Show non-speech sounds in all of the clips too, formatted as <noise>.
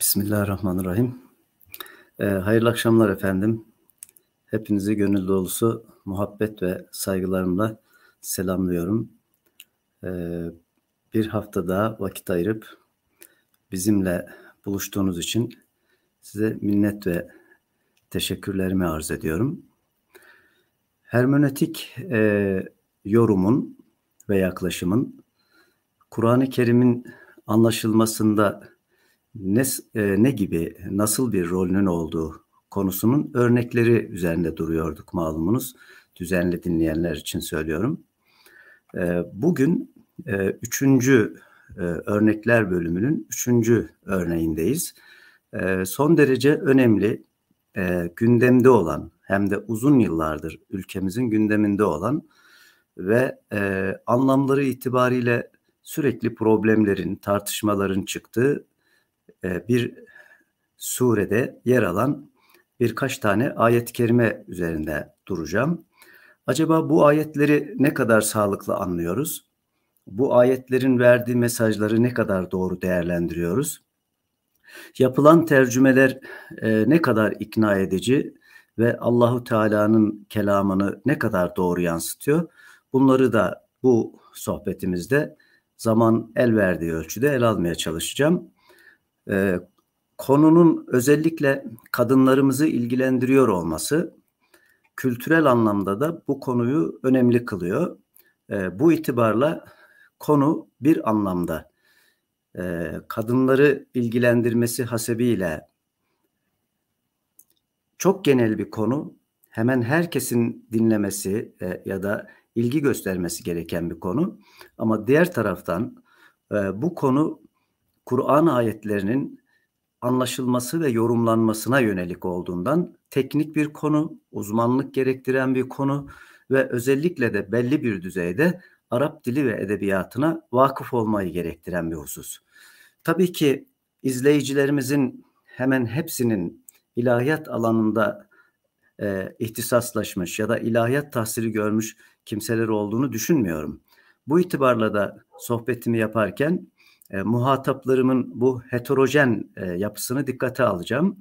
Bismillahirrahmanirrahim. Ee, hayırlı akşamlar efendim. Hepinizi gönül dolusu muhabbet ve saygılarımla selamlıyorum. Ee, bir hafta daha vakit ayırıp bizimle buluştuğunuz için size minnet ve teşekkürlerimi arz ediyorum. Hermenötik e, yorumun ve yaklaşımın Kur'an-ı Kerim'in anlaşılmasında ne, e, ne gibi, nasıl bir rolünün olduğu konusunun örnekleri üzerinde duruyorduk malumunuz. Düzenli dinleyenler için söylüyorum. E, bugün e, üçüncü e, örnekler bölümünün üçüncü örneğindeyiz. E, son derece önemli, e, gündemde olan hem de uzun yıllardır ülkemizin gündeminde olan ve e, anlamları itibariyle sürekli problemlerin, tartışmaların çıktığı e, bir surede yer alan birkaç tane ayet-i kerime üzerinde duracağım. Acaba bu ayetleri ne kadar sağlıklı anlıyoruz? Bu ayetlerin verdiği mesajları ne kadar doğru değerlendiriyoruz? Yapılan tercümeler e, ne kadar ikna edici ve Allahu Teala'nın kelamını ne kadar doğru yansıtıyor? Bunları da bu sohbetimizde zaman el verdiği ölçüde el almaya çalışacağım e, konunun özellikle kadınlarımızı ilgilendiriyor olması kültürel anlamda da bu konuyu önemli kılıyor. E, bu itibarla konu bir anlamda e, kadınları ilgilendirmesi hasebiyle çok genel bir konu hemen herkesin dinlemesi e, ya da ilgi göstermesi gereken bir konu. Ama diğer taraftan e, bu konu Kur'an ayetlerinin anlaşılması ve yorumlanmasına yönelik olduğundan teknik bir konu, uzmanlık gerektiren bir konu ve özellikle de belli bir düzeyde Arap dili ve edebiyatına vakıf olmayı gerektiren bir husus. Tabii ki izleyicilerimizin hemen hepsinin ilahiyat alanında e, ihtisaslaşmış ya da ilahiyat tahsili görmüş kimseler olduğunu düşünmüyorum. Bu itibarla da sohbetimi yaparken e, muhataplarımın bu heterojen e, yapısını dikkate alacağım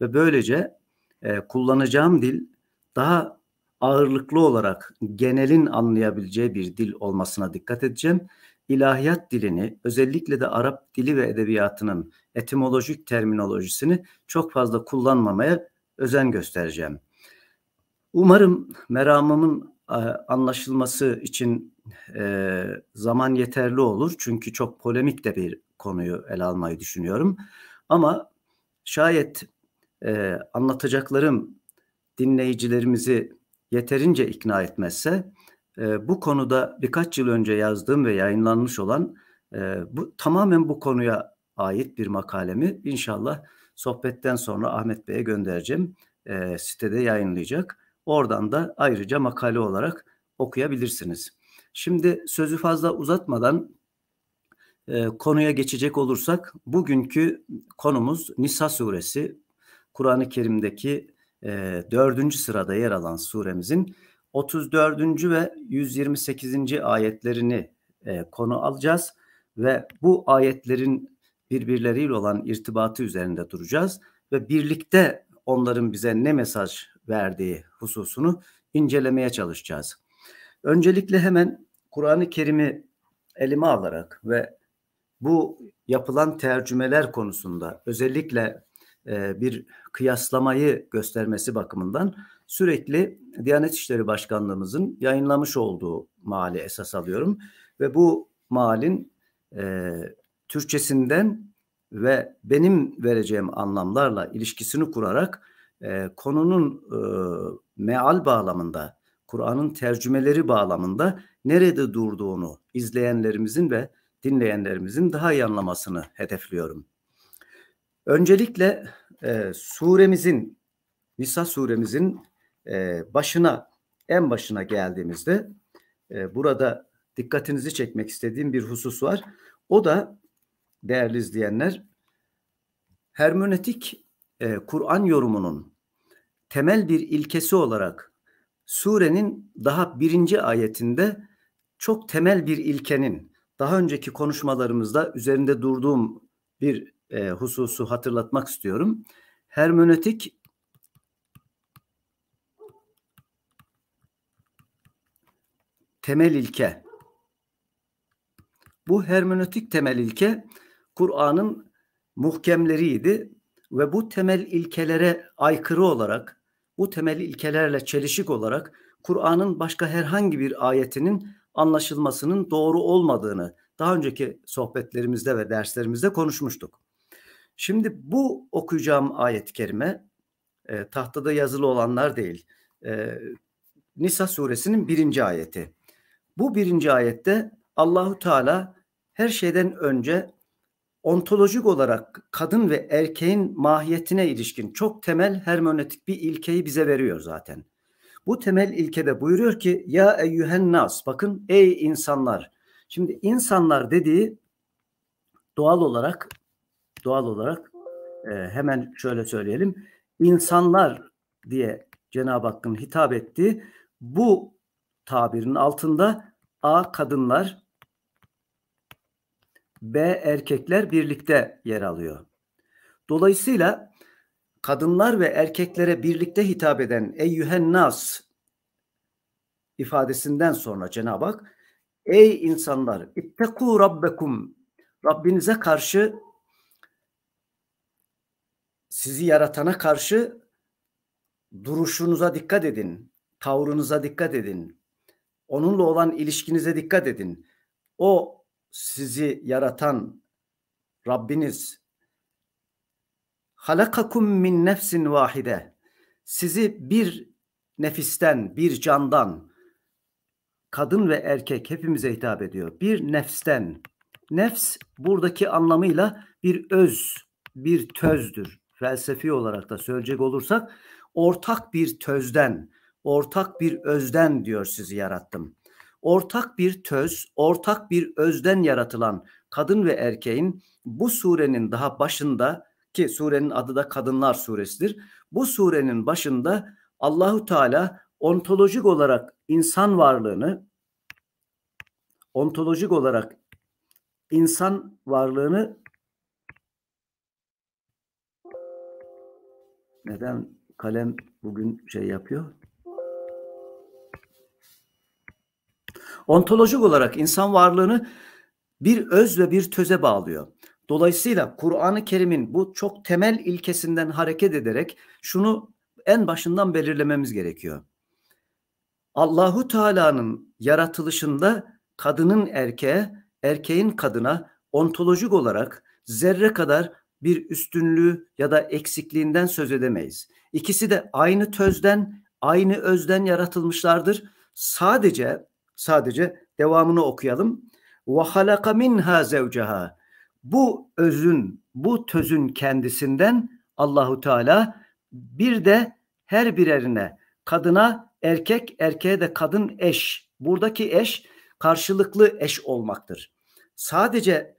ve böylece e, kullanacağım dil daha ağırlıklı olarak genelin anlayabileceği bir dil olmasına dikkat edeceğim. İlahiyat dilini, özellikle de Arap dili ve edebiyatının etimolojik terminolojisini çok fazla kullanmamaya özen göstereceğim. Umarım meramımın anlaşılması için e, zaman yeterli olur. Çünkü çok polemik de bir konuyu ele almayı düşünüyorum. Ama şayet e, anlatacaklarım dinleyicilerimizi yeterince ikna etmezse e, bu konuda birkaç yıl önce yazdığım ve yayınlanmış olan bu tamamen bu konuya ait bir makalemi inşallah sohbetten sonra Ahmet Bey'e göndereceğim. E, sitede yayınlayacak. Oradan da ayrıca makale olarak okuyabilirsiniz. Şimdi sözü fazla uzatmadan e, konuya geçecek olursak bugünkü konumuz Nisa suresi. Kur'an-ı Kerim'deki e, 4. sırada yer alan suremizin 34. ve 128. ayetlerini e, konu alacağız ve bu ayetlerin birbirleriyle olan irtibatı üzerinde duracağız ve birlikte onların bize ne mesaj verdiği hususunu incelemeye çalışacağız. Öncelikle hemen Kur'an-ı Kerim'i elime alarak ve bu yapılan tercümeler konusunda özellikle e, bir kıyaslamayı göstermesi bakımından sürekli Diyanet İşleri Başkanlığımızın yayınlamış olduğu maali esas alıyorum ve bu malin e, Türkçesinden ve benim vereceğim anlamlarla ilişkisini kurarak e, konunun e, meal bağlamında, Kur'an'ın tercümeleri bağlamında nerede durduğunu izleyenlerimizin ve dinleyenlerimizin daha iyi anlamasını hedefliyorum. Öncelikle e, suremizin, Nisa suremizin e, başına, en başına geldiğimizde e, burada dikkatinizi çekmek istediğim bir husus var. O da değerli izleyenler, hermenötik e, Kur'an yorumunun temel bir ilkesi olarak surenin daha birinci ayetinde çok temel bir ilkenin daha önceki konuşmalarımızda üzerinde durduğum bir e, hususu hatırlatmak istiyorum. Hermenötik temel ilke. Bu hermenötik temel ilke Kur'an'ın muhkemleriydi ve bu temel ilkelere aykırı olarak, bu temel ilkelerle çelişik olarak Kur'an'ın başka herhangi bir ayetinin anlaşılmasının doğru olmadığını daha önceki sohbetlerimizde ve derslerimizde konuşmuştuk. Şimdi bu okuyacağım ayet-i kerime e, tahtada yazılı olanlar değil. E, Nisa suresinin birinci ayeti. Bu birinci ayette Allahu Teala her şeyden önce ontolojik olarak kadın ve erkeğin mahiyetine ilişkin çok temel hermönetik bir ilkeyi bize veriyor zaten. Bu temel ilkede buyuruyor ki ya eyyühen nas bakın ey insanlar. Şimdi insanlar dediği doğal olarak doğal olarak e, hemen şöyle söyleyelim. insanlar diye Cenab-ı Hakk'ın hitap ettiği bu tabirin altında A kadınlar, B erkekler birlikte yer alıyor. Dolayısıyla kadınlar ve erkeklere birlikte hitap eden eyyühen nas ifadesinden sonra Cenab-ı Hak ey insanlar itteku rabbekum Rabbinize karşı sizi yaratana karşı duruşunuza dikkat edin, tavrınıza dikkat edin. Onunla olan ilişkinize dikkat edin. O sizi yaratan Rabbiniz halakakum min nefsin vahide sizi bir nefisten, bir candan kadın ve erkek hepimize hitap ediyor. Bir nefsten. Nefs buradaki anlamıyla bir öz, bir tözdür. Felsefi olarak da söyleyecek olursak ortak bir tözden, ortak bir özden diyor sizi yarattım ortak bir töz, ortak bir özden yaratılan kadın ve erkeğin bu surenin daha başında ki surenin adı da Kadınlar Suresidir. Bu surenin başında Allahu Teala ontolojik olarak insan varlığını ontolojik olarak insan varlığını neden kalem bugün şey yapıyor? ontolojik olarak insan varlığını bir öz ve bir töze bağlıyor. Dolayısıyla Kur'an-ı Kerim'in bu çok temel ilkesinden hareket ederek şunu en başından belirlememiz gerekiyor. Allahu Teala'nın yaratılışında kadının erkeğe, erkeğin kadına ontolojik olarak zerre kadar bir üstünlüğü ya da eksikliğinden söz edemeyiz. İkisi de aynı tözden, aynı özden yaratılmışlardır. Sadece Sadece devamını okuyalım. Ve halaka minha zevceha. Bu özün, bu tözün kendisinden Allahu Teala bir de her birerine kadına erkek, erkeğe de kadın eş. Buradaki eş karşılıklı eş olmaktır. Sadece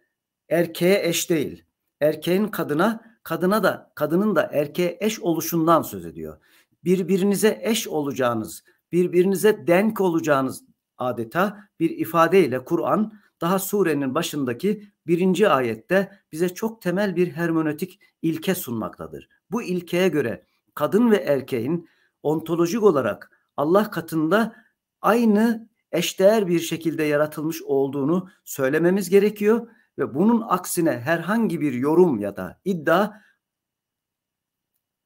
erkeğe eş değil. Erkeğin kadına, kadına da kadının da erkeğe eş oluşundan söz ediyor. Birbirinize eş olacağınız, birbirinize denk olacağınız, adeta bir ifadeyle Kur'an daha surenin başındaki birinci ayette bize çok temel bir hermenötik ilke sunmaktadır. Bu ilkeye göre kadın ve erkeğin ontolojik olarak Allah katında aynı eşdeğer bir şekilde yaratılmış olduğunu söylememiz gerekiyor ve bunun aksine herhangi bir yorum ya da iddia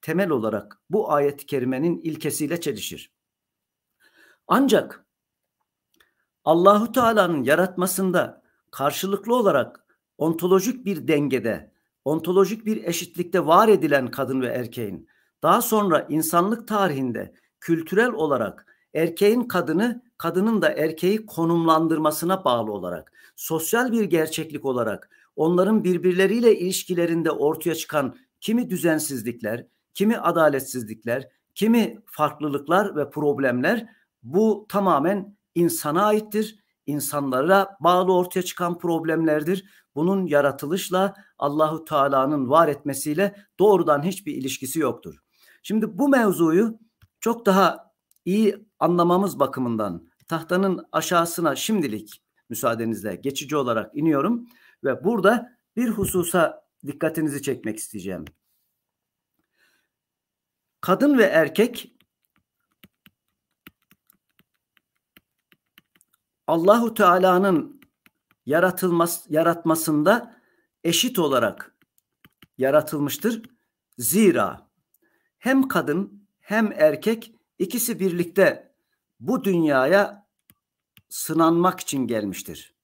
temel olarak bu ayet-i kerimenin ilkesiyle çelişir. Ancak Allahu Teala'nın yaratmasında karşılıklı olarak ontolojik bir dengede, ontolojik bir eşitlikte var edilen kadın ve erkeğin daha sonra insanlık tarihinde kültürel olarak erkeğin kadını, kadının da erkeği konumlandırmasına bağlı olarak, sosyal bir gerçeklik olarak onların birbirleriyle ilişkilerinde ortaya çıkan kimi düzensizlikler, kimi adaletsizlikler, kimi farklılıklar ve problemler bu tamamen insana aittir. İnsanlara bağlı ortaya çıkan problemlerdir. Bunun yaratılışla Allahu Teala'nın var etmesiyle doğrudan hiçbir ilişkisi yoktur. Şimdi bu mevzuyu çok daha iyi anlamamız bakımından tahtanın aşağısına şimdilik müsaadenizle geçici olarak iniyorum ve burada bir hususa dikkatinizi çekmek isteyeceğim. Kadın ve erkek Allahu Teala'nın yaratılması yaratmasında eşit olarak yaratılmıştır. Zira hem kadın hem erkek ikisi birlikte bu dünyaya sınanmak için gelmiştir.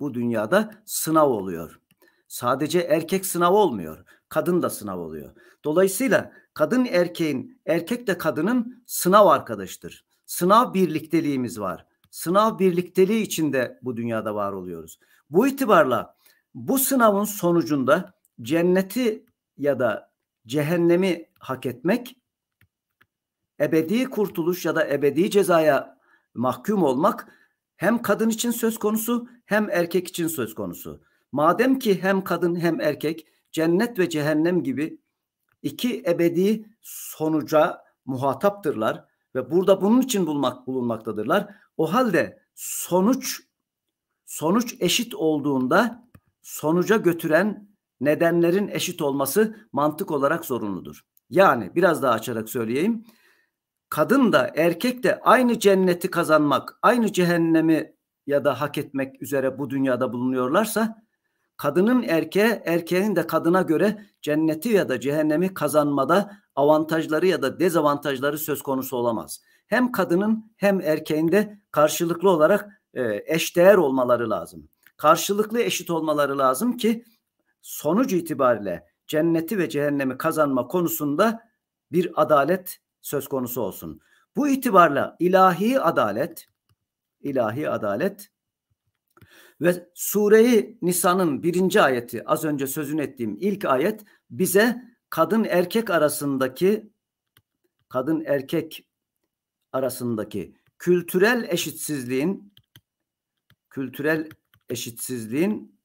Bu dünyada sınav oluyor. Sadece erkek sınav olmuyor. Kadın da sınav oluyor. Dolayısıyla kadın erkeğin, erkek de kadının sınav arkadaşıdır. Sınav birlikteliğimiz var sınav birlikteliği içinde bu dünyada var oluyoruz. Bu itibarla bu sınavın sonucunda cenneti ya da cehennemi hak etmek ebedi kurtuluş ya da ebedi cezaya mahkum olmak hem kadın için söz konusu hem erkek için söz konusu. Madem ki hem kadın hem erkek cennet ve cehennem gibi iki ebedi sonuca muhataptırlar ve burada bunun için bulmak bulunmaktadırlar. O halde sonuç sonuç eşit olduğunda sonuca götüren nedenlerin eşit olması mantık olarak zorunludur. Yani biraz daha açarak söyleyeyim. Kadın da erkek de aynı cenneti kazanmak, aynı cehennemi ya da hak etmek üzere bu dünyada bulunuyorlarsa kadının erkeğe, erkeğin de kadına göre cenneti ya da cehennemi kazanmada avantajları ya da dezavantajları söz konusu olamaz. Hem kadının hem erkeğin de karşılıklı olarak e, eşdeğer olmaları lazım. Karşılıklı eşit olmaları lazım ki sonuç itibariyle cenneti ve cehennemi kazanma konusunda bir adalet söz konusu olsun. Bu itibarla ilahi adalet ilahi adalet ve sureyi Nisa'nın birinci ayeti az önce sözünü ettiğim ilk ayet bize kadın erkek arasındaki kadın erkek arasındaki kültürel eşitsizliğin kültürel eşitsizliğin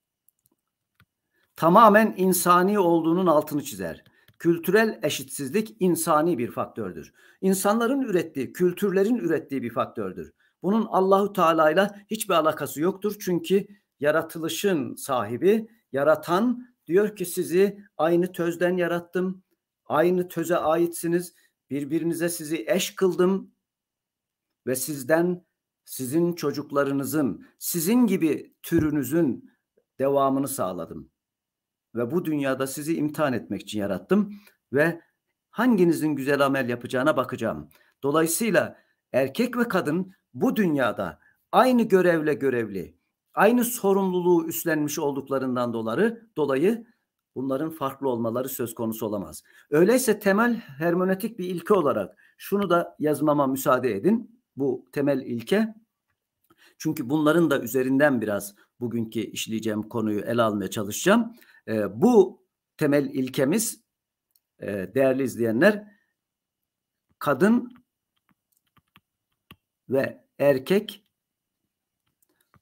tamamen insani olduğunun altını çizer. Kültürel eşitsizlik insani bir faktördür. İnsanların ürettiği, kültürlerin ürettiği bir faktördür. Bunun Allahu Teala ile hiçbir alakası yoktur. Çünkü yaratılışın sahibi, yaratan diyor ki sizi aynı tözden yarattım. Aynı töze aitsiniz. Birbirinize sizi eş kıldım ve sizden sizin çocuklarınızın, sizin gibi türünüzün devamını sağladım. Ve bu dünyada sizi imtihan etmek için yarattım ve hanginizin güzel amel yapacağına bakacağım. Dolayısıyla erkek ve kadın bu dünyada aynı görevle görevli, aynı sorumluluğu üstlenmiş olduklarından dolayı, dolayı bunların farklı olmaları söz konusu olamaz. Öyleyse temel hermenötik bir ilke olarak şunu da yazmama müsaade edin. Bu temel ilke çünkü bunların da üzerinden biraz bugünkü işleyeceğim konuyu ele almaya çalışacağım. E, bu temel ilkemiz e, değerli izleyenler kadın ve erkek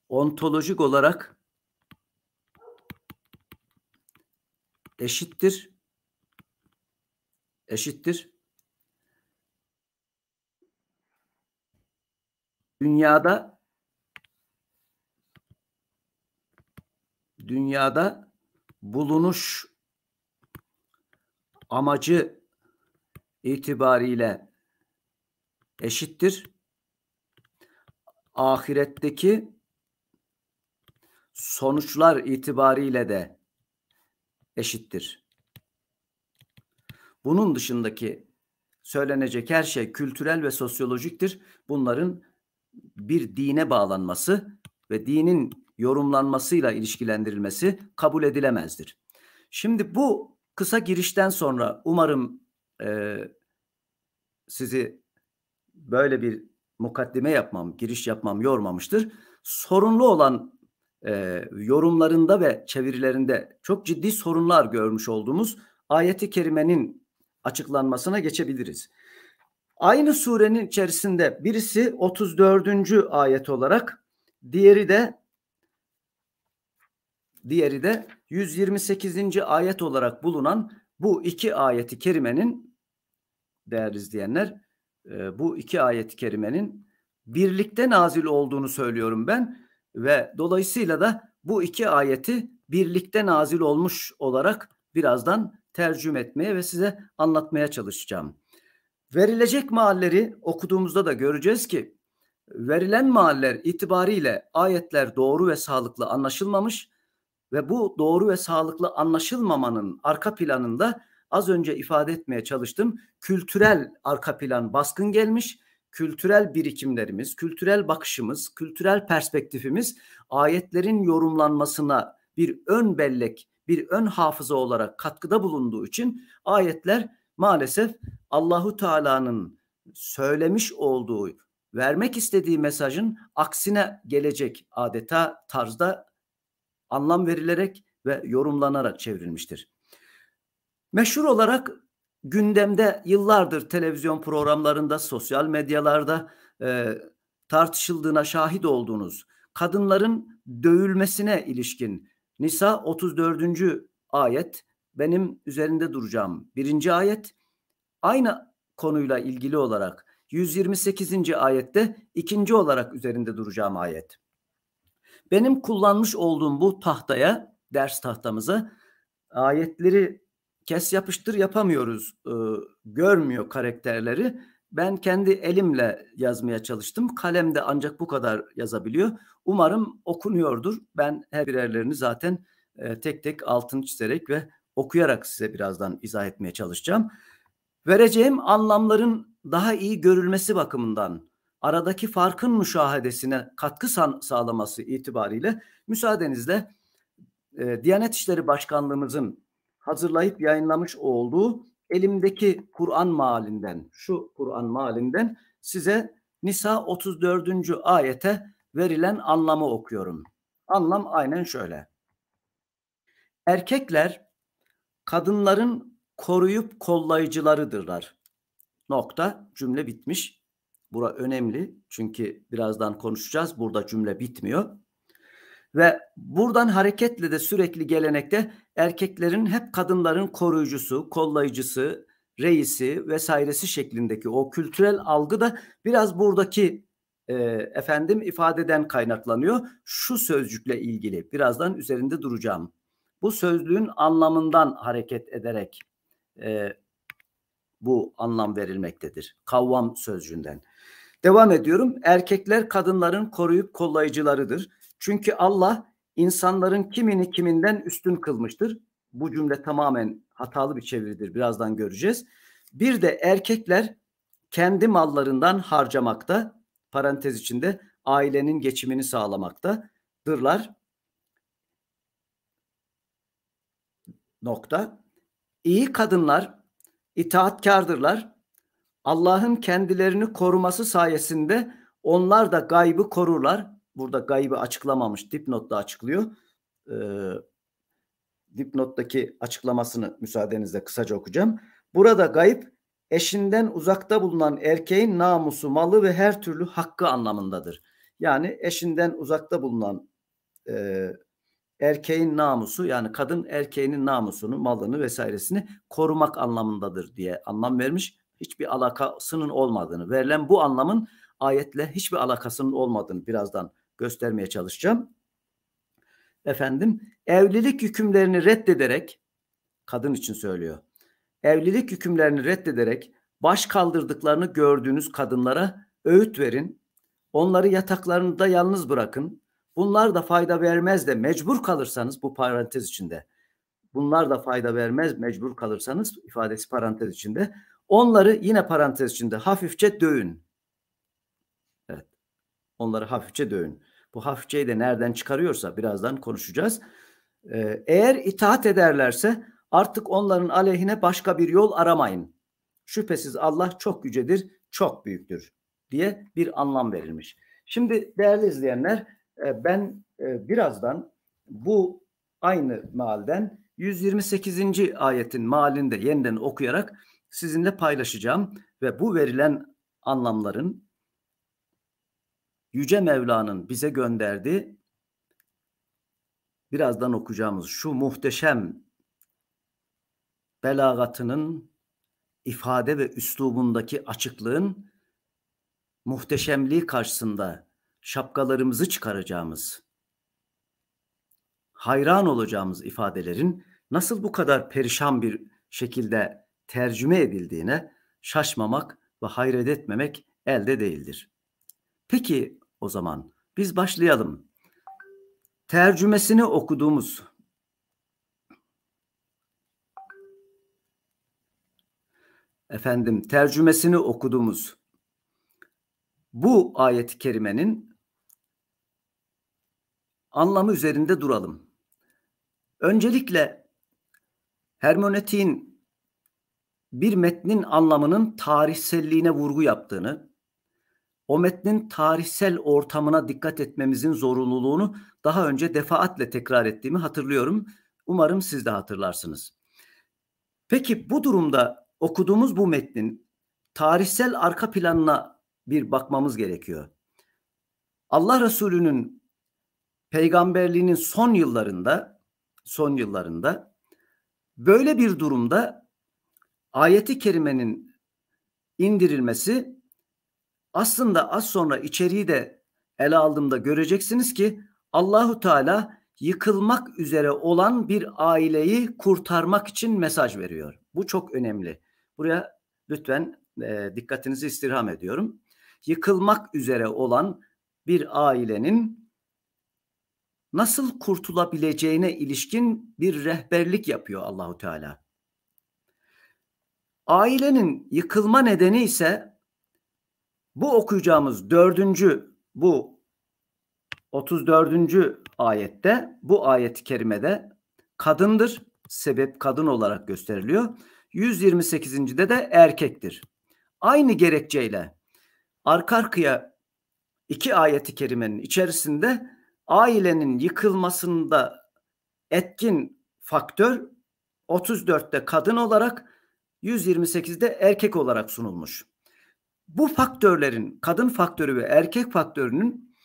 ontolojik olarak eşittir eşittir dünyada dünyada bulunuş amacı itibariyle eşittir ahiretteki sonuçlar itibariyle de eşittir. Bunun dışındaki söylenecek her şey kültürel ve sosyolojiktir. Bunların bir dine bağlanması ve dinin yorumlanmasıyla ilişkilendirilmesi kabul edilemezdir. Şimdi bu kısa girişten sonra umarım e, sizi böyle bir mukaddime yapmam, giriş yapmam yormamıştır. Sorunlu olan e, yorumlarında ve çevirilerinde çok ciddi sorunlar görmüş olduğumuz ayeti kerimenin açıklanmasına geçebiliriz. Aynı surenin içerisinde birisi 34. ayet olarak, diğeri de diğeri de 128. ayet olarak bulunan bu iki ayeti kerimenin değerli izleyenler bu iki ayet-i kerimenin birlikte nazil olduğunu söylüyorum ben ve dolayısıyla da bu iki ayeti birlikte nazil olmuş olarak birazdan tercüme etmeye ve size anlatmaya çalışacağım. Verilecek maalleri okuduğumuzda da göreceğiz ki verilen maaller itibariyle ayetler doğru ve sağlıklı anlaşılmamış ve bu doğru ve sağlıklı anlaşılmamanın arka planında az önce ifade etmeye çalıştım. Kültürel arka plan baskın gelmiş. Kültürel birikimlerimiz, kültürel bakışımız, kültürel perspektifimiz ayetlerin yorumlanmasına bir ön bellek, bir ön hafıza olarak katkıda bulunduğu için ayetler maalesef Allahu Teala'nın söylemiş olduğu, vermek istediği mesajın aksine gelecek adeta tarzda anlam verilerek ve yorumlanarak çevrilmiştir. Meşhur olarak gündemde yıllardır televizyon programlarında, sosyal medyalarda e, tartışıldığına şahit olduğunuz kadınların dövülmesine ilişkin Nisa 34. ayet benim üzerinde duracağım. Birinci ayet aynı konuyla ilgili olarak 128. ayette ikinci olarak üzerinde duracağım ayet. Benim kullanmış olduğum bu tahtaya, ders tahtamıza ayetleri kes yapıştır yapamıyoruz. E, görmüyor karakterleri. Ben kendi elimle yazmaya çalıştım. Kalem de ancak bu kadar yazabiliyor. Umarım okunuyordur. Ben her birerlerini zaten e, tek tek altını çizerek ve okuyarak size birazdan izah etmeye çalışacağım. Vereceğim anlamların daha iyi görülmesi bakımından aradaki farkın müşahadesine katkı sağlaması itibariyle müsaadenizle e, Diyanet İşleri Başkanlığımızın hazırlayıp yayınlamış olduğu elimdeki Kur'an malinden, şu Kur'an malinden size Nisa 34. ayete verilen anlamı okuyorum. Anlam aynen şöyle. Erkekler kadınların koruyup kollayıcılarıdırlar. Nokta cümle bitmiş. Bura önemli çünkü birazdan konuşacağız. Burada cümle bitmiyor. Ve buradan hareketle de sürekli gelenekte erkeklerin hep kadınların koruyucusu, kollayıcısı, reisi vesairesi şeklindeki o kültürel algı da biraz buradaki e, efendim ifadeden kaynaklanıyor. Şu sözcükle ilgili birazdan üzerinde duracağım. Bu sözlüğün anlamından hareket ederek e, bu anlam verilmektedir. Kavvam sözcüğünden. Devam ediyorum. Erkekler kadınların koruyup kollayıcılarıdır çünkü Allah insanların kimini kiminden üstün kılmıştır. Bu cümle tamamen hatalı bir çeviridir. Birazdan göreceğiz. Bir de erkekler kendi mallarından harcamakta, parantez içinde ailenin geçimini sağlamaktadırlar. Nokta. İyi kadınlar itaatkardırlar. Allah'ın kendilerini koruması sayesinde onlar da gaybı korurlar burada gaybi açıklamamış. Dipnotta açıklıyor. E, dipnottaki açıklamasını müsaadenizle kısaca okuyacağım. Burada gayip eşinden uzakta bulunan erkeğin namusu, malı ve her türlü hakkı anlamındadır. Yani eşinden uzakta bulunan e, erkeğin namusu yani kadın erkeğinin namusunu, malını vesairesini korumak anlamındadır diye anlam vermiş. Hiçbir alakasının olmadığını, verilen bu anlamın ayetle hiçbir alakasının olmadığını birazdan göstermeye çalışacağım. Efendim evlilik hükümlerini reddederek kadın için söylüyor. Evlilik hükümlerini reddederek baş kaldırdıklarını gördüğünüz kadınlara öğüt verin. Onları yataklarında yalnız bırakın. Bunlar da fayda vermez de mecbur kalırsanız bu parantez içinde. Bunlar da fayda vermez mecbur kalırsanız ifadesi parantez içinde. Onları yine parantez içinde hafifçe dövün. Evet. Onları hafifçe dövün. Bu hafifçeyi de nereden çıkarıyorsa birazdan konuşacağız. Ee, eğer itaat ederlerse artık onların aleyhine başka bir yol aramayın. Şüphesiz Allah çok yücedir, çok büyüktür diye bir anlam verilmiş. Şimdi değerli izleyenler e, ben e, birazdan bu aynı malden 128. ayetin malinde yeniden okuyarak sizinle paylaşacağım ve bu verilen anlamların Yüce Mevla'nın bize gönderdiği birazdan okuyacağımız şu muhteşem belagatının ifade ve üslubundaki açıklığın muhteşemliği karşısında şapkalarımızı çıkaracağımız, hayran olacağımız ifadelerin nasıl bu kadar perişan bir şekilde tercüme edildiğine şaşmamak ve hayret etmemek elde değildir. Peki o zaman. Biz başlayalım. Tercümesini okuduğumuz efendim tercümesini okuduğumuz bu ayet-i kerimenin anlamı üzerinde duralım. Öncelikle hermenötiğin bir metnin anlamının tarihselliğine vurgu yaptığını, o metnin tarihsel ortamına dikkat etmemizin zorunluluğunu daha önce defaatle tekrar ettiğimi hatırlıyorum. Umarım siz de hatırlarsınız. Peki bu durumda okuduğumuz bu metnin tarihsel arka planına bir bakmamız gerekiyor. Allah Resulü'nün peygamberliğinin son yıllarında son yıllarında böyle bir durumda ayeti kerimenin indirilmesi aslında az sonra içeriği de ele aldığımda göreceksiniz ki Allahu Teala yıkılmak üzere olan bir aileyi kurtarmak için mesaj veriyor. Bu çok önemli. Buraya lütfen e, dikkatinizi istirham ediyorum. Yıkılmak üzere olan bir ailenin nasıl kurtulabileceğine ilişkin bir rehberlik yapıyor Allahu Teala. Ailenin yıkılma nedeni ise bu okuyacağımız dördüncü bu 34. ayette bu ayet-i kerimede kadındır. Sebep kadın olarak gösteriliyor. 128. de de erkektir. Aynı gerekçeyle arka arkaya iki ayeti kerimenin içerisinde ailenin yıkılmasında etkin faktör 34'te kadın olarak 128'de erkek olarak sunulmuş bu faktörlerin kadın faktörü ve erkek faktörünün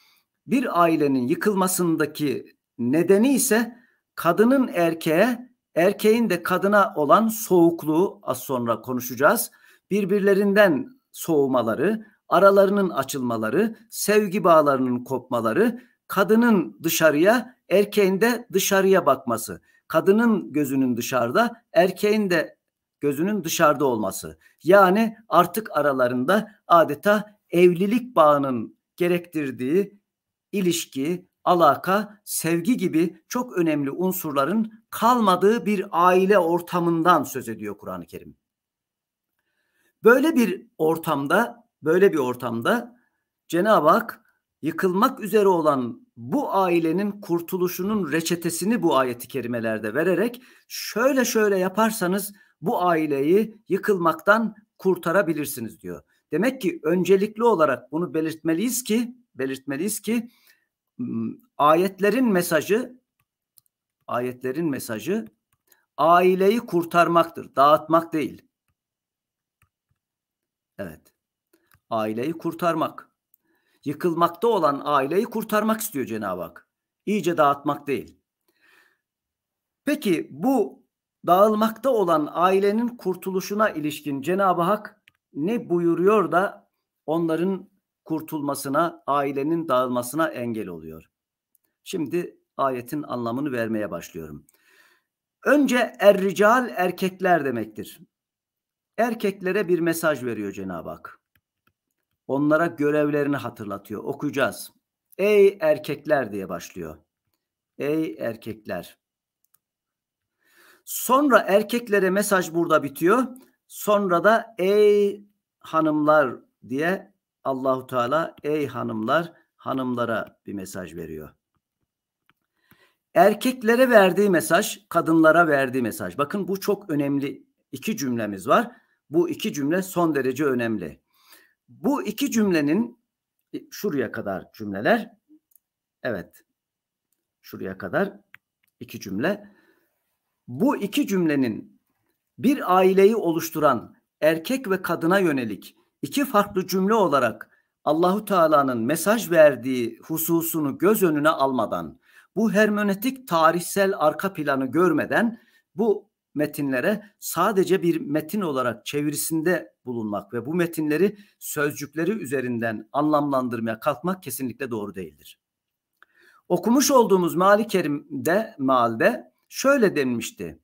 bir ailenin yıkılmasındaki nedeni ise kadının erkeğe, erkeğin de kadına olan soğukluğu az sonra konuşacağız. Birbirlerinden soğumaları, aralarının açılmaları, sevgi bağlarının kopmaları, kadının dışarıya, erkeğin de dışarıya bakması. Kadının gözünün dışarıda, erkeğin de gözünün dışarıda olması. Yani artık aralarında adeta evlilik bağının gerektirdiği ilişki, alaka, sevgi gibi çok önemli unsurların kalmadığı bir aile ortamından söz ediyor Kur'an-ı Kerim. Böyle bir ortamda, böyle bir ortamda Cenab-ı Hak yıkılmak üzere olan bu ailenin kurtuluşunun reçetesini bu ayeti kerimelerde vererek şöyle şöyle yaparsanız bu aileyi yıkılmaktan kurtarabilirsiniz diyor. Demek ki öncelikli olarak bunu belirtmeliyiz ki belirtmeliyiz ki ayetlerin mesajı ayetlerin mesajı aileyi kurtarmaktır, dağıtmak değil. Evet. Aileyi kurtarmak. Yıkılmakta olan aileyi kurtarmak istiyor Cenab-ı Hak. İyice dağıtmak değil. Peki bu dağılmakta olan ailenin kurtuluşuna ilişkin Cenab-ı Hak ne buyuruyor da onların kurtulmasına, ailenin dağılmasına engel oluyor. Şimdi ayetin anlamını vermeye başlıyorum. Önce errical erkekler demektir. Erkeklere bir mesaj veriyor Cenab-ı Hak. Onlara görevlerini hatırlatıyor. Okuyacağız. Ey erkekler diye başlıyor. Ey erkekler. Sonra erkeklere mesaj burada bitiyor. Sonra da ey hanımlar diye Allahu Teala ey hanımlar hanımlara bir mesaj veriyor. Erkeklere verdiği mesaj, kadınlara verdiği mesaj. Bakın bu çok önemli iki cümlemiz var. Bu iki cümle son derece önemli. Bu iki cümlenin e, şuraya kadar cümleler. Evet. Şuraya kadar iki cümle. Bu iki cümlenin bir aileyi oluşturan erkek ve kadına yönelik iki farklı cümle olarak Allahu Teala'nın mesaj verdiği hususunu göz önüne almadan, bu hermeneutik tarihsel arka planı görmeden bu metinlere sadece bir metin olarak çevirisinde bulunmak ve bu metinleri sözcükleri üzerinden anlamlandırmaya kalkmak kesinlikle doğru değildir. Okumuş olduğumuz Mali Kerim'de, Mal'de şöyle denmişti.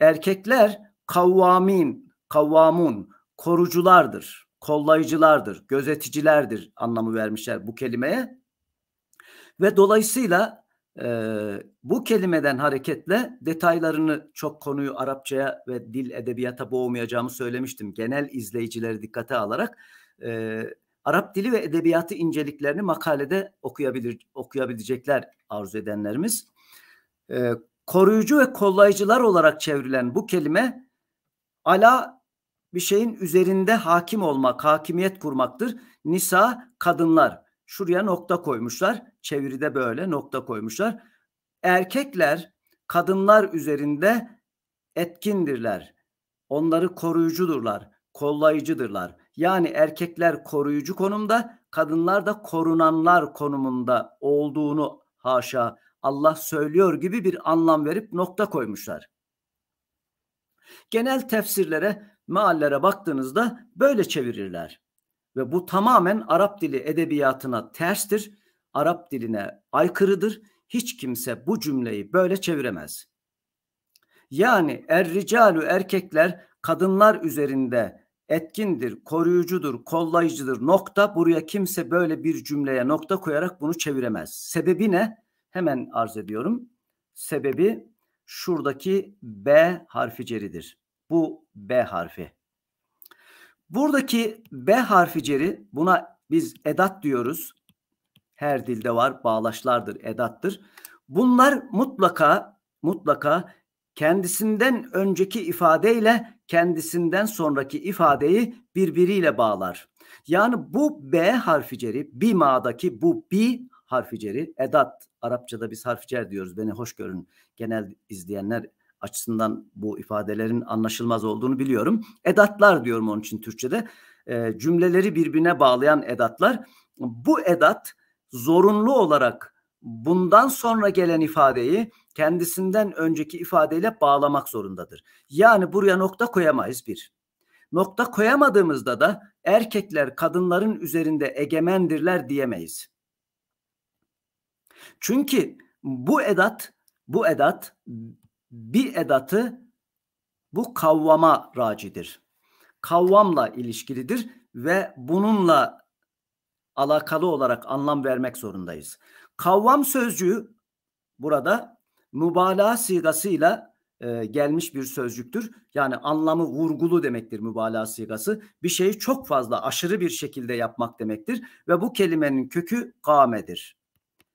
Erkekler kavvamin, kavvamun, koruculardır, kollayıcılardır, gözeticilerdir anlamı vermişler bu kelimeye. Ve dolayısıyla e, bu kelimeden hareketle detaylarını çok konuyu Arapçaya ve dil edebiyata boğmayacağımı söylemiştim. Genel izleyicileri dikkate alarak e, Arap dili ve edebiyatı inceliklerini makalede okuyabilir, okuyabilecekler arzu edenlerimiz. E, koruyucu ve kollayıcılar olarak çevrilen bu kelime ala bir şeyin üzerinde hakim olmak, hakimiyet kurmaktır. Nisa kadınlar. Şuraya nokta koymuşlar. Çeviride böyle nokta koymuşlar. Erkekler kadınlar üzerinde etkindirler. Onları koruyucudurlar, kollayıcıdırlar. Yani erkekler koruyucu konumda, kadınlar da korunanlar konumunda olduğunu haşa Allah söylüyor gibi bir anlam verip nokta koymuşlar. Genel tefsirlere, meallere baktığınızda böyle çevirirler. Ve bu tamamen Arap dili edebiyatına terstir, Arap diline aykırıdır. Hiç kimse bu cümleyi böyle çeviremez. Yani er-ricalu erkekler kadınlar üzerinde etkindir, koruyucudur, kollayıcıdır nokta. Buraya kimse böyle bir cümleye nokta koyarak bunu çeviremez. Sebebi ne? Hemen arz ediyorum. Sebebi şuradaki B harfi ceridir. Bu B harfi. Buradaki B harfi ceri buna biz edat diyoruz. Her dilde var bağlaşlardır, edattır. Bunlar mutlaka mutlaka kendisinden önceki ifadeyle kendisinden sonraki ifadeyi birbiriyle bağlar. Yani bu B harfi ceri, bima'daki bu bi harfi ceri, edat Arapçada biz harficer diyoruz. Beni hoş görün genel izleyenler açısından bu ifadelerin anlaşılmaz olduğunu biliyorum. Edatlar diyorum onun için Türkçe'de. E, cümleleri birbirine bağlayan edatlar. Bu edat zorunlu olarak bundan sonra gelen ifadeyi kendisinden önceki ifadeyle bağlamak zorundadır. Yani buraya nokta koyamayız bir. Nokta koyamadığımızda da erkekler kadınların üzerinde egemendirler diyemeyiz. Çünkü bu edat bu edat bir edatı bu kavvama racidir. Kavvamla ilişkilidir ve bununla alakalı olarak anlam vermek zorundayız. Kavvam sözcüğü burada mübalağa sigasıyla e, gelmiş bir sözcüktür. Yani anlamı vurgulu demektir mübalağa sigası. Bir şeyi çok fazla aşırı bir şekilde yapmak demektir ve bu kelimenin kökü kamedir.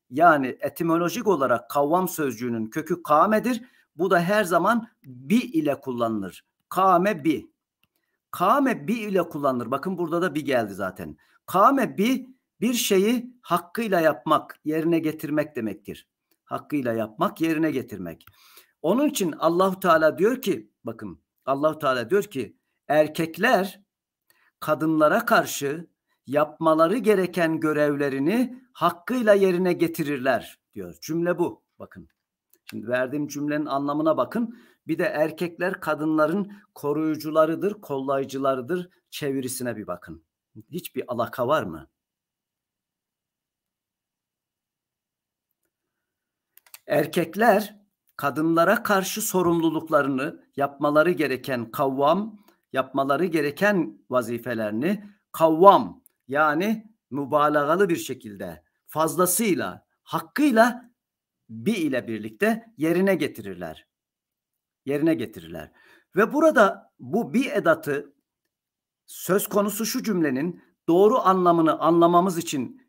Yani etimolojik olarak kavvam sözcüğünün kökü kamedir. Bu da her zaman bi ile kullanılır. Kame bi. Kame bi ile kullanılır. Bakın burada da bi geldi zaten. Kame bi bir şeyi hakkıyla yapmak, yerine getirmek demektir. Hakkıyla yapmak, yerine getirmek. Onun için Allahu Teala diyor ki bakın Allahu Teala diyor ki erkekler kadınlara karşı yapmaları gereken görevlerini hakkıyla yerine getirirler diyor. Cümle bu. Bakın. Şimdi verdiğim cümlenin anlamına bakın. Bir de erkekler kadınların koruyucularıdır, kollayıcılarıdır çevirisine bir bakın. Hiçbir alaka var mı? Erkekler kadınlara karşı sorumluluklarını yapmaları gereken kavvam, yapmaları gereken vazifelerini kavvam yani mübalağalı bir şekilde fazlasıyla hakkıyla bi ile birlikte yerine getirirler. Yerine getirirler. Ve burada bu bi edatı söz konusu şu cümlenin doğru anlamını anlamamız için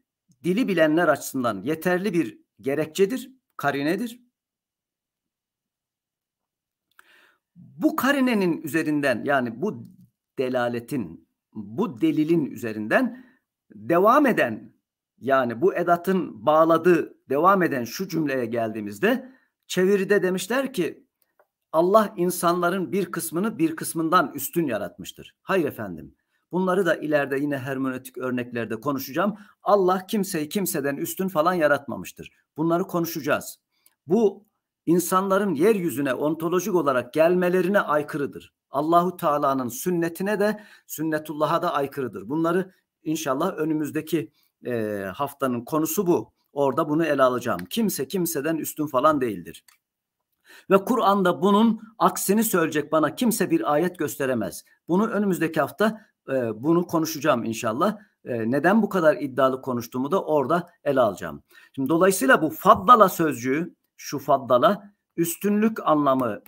dili bilenler açısından yeterli bir gerekçedir, karinedir. Bu karinenin üzerinden yani bu delaletin, bu delilin üzerinden devam eden yani bu edatın bağladığı devam eden şu cümleye geldiğimizde çeviride demişler ki Allah insanların bir kısmını bir kısmından üstün yaratmıştır. Hayır efendim. Bunları da ileride yine hermenötik örneklerde konuşacağım. Allah kimseyi kimseden üstün falan yaratmamıştır. Bunları konuşacağız. Bu insanların yeryüzüne ontolojik olarak gelmelerine aykırıdır. Allahu Teala'nın sünnetine de sünnetullah'a da aykırıdır. Bunları İnşallah önümüzdeki e, haftanın konusu bu. Orada bunu ele alacağım. Kimse kimseden üstün falan değildir. Ve Kur'an'da bunun aksini söyleyecek bana kimse bir ayet gösteremez. Bunu önümüzdeki hafta e, bunu konuşacağım inşallah. E, neden bu kadar iddialı konuştuğumu da orada ele alacağım. Şimdi dolayısıyla bu faddala sözcüğü şu faddala üstünlük anlamı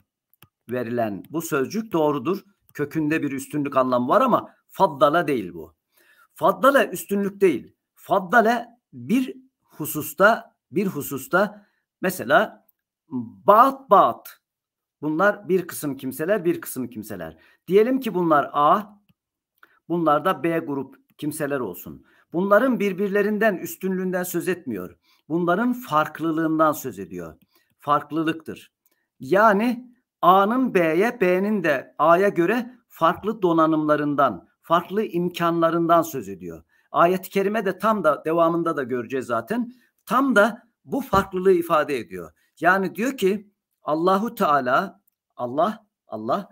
verilen bu sözcük doğrudur. Kökünde bir üstünlük anlamı var ama faddala değil bu. Faddale üstünlük değil. Faddale bir hususta bir hususta mesela baat baat bunlar bir kısım kimseler bir kısım kimseler. Diyelim ki bunlar A bunlar da B grup kimseler olsun. Bunların birbirlerinden üstünlüğünden söz etmiyor. Bunların farklılığından söz ediyor. Farklılıktır. Yani A'nın B'ye, B'nin de A'ya göre farklı donanımlarından, farklı imkanlarından söz ediyor. Ayet-i kerime de tam da devamında da göreceğiz zaten. Tam da bu farklılığı ifade ediyor. Yani diyor ki Allahu Teala Allah Allah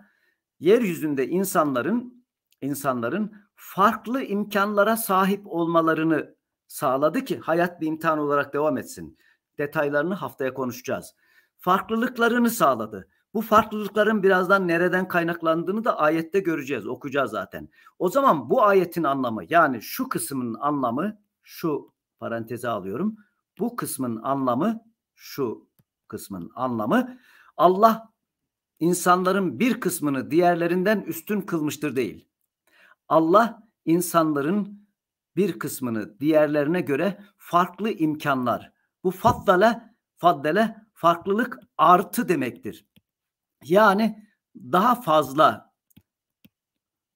yeryüzünde insanların insanların farklı imkanlara sahip olmalarını sağladı ki hayat bir imtihan olarak devam etsin. Detaylarını haftaya konuşacağız. Farklılıklarını sağladı. Bu farklılıkların birazdan nereden kaynaklandığını da ayette göreceğiz, okuyacağız zaten. O zaman bu ayetin anlamı yani şu kısmın anlamı şu paranteze alıyorum. Bu kısmın anlamı şu kısmın anlamı Allah insanların bir kısmını diğerlerinden üstün kılmıştır değil. Allah insanların bir kısmını diğerlerine göre farklı imkanlar. Bu faddale, faddale farklılık artı demektir. Yani daha fazla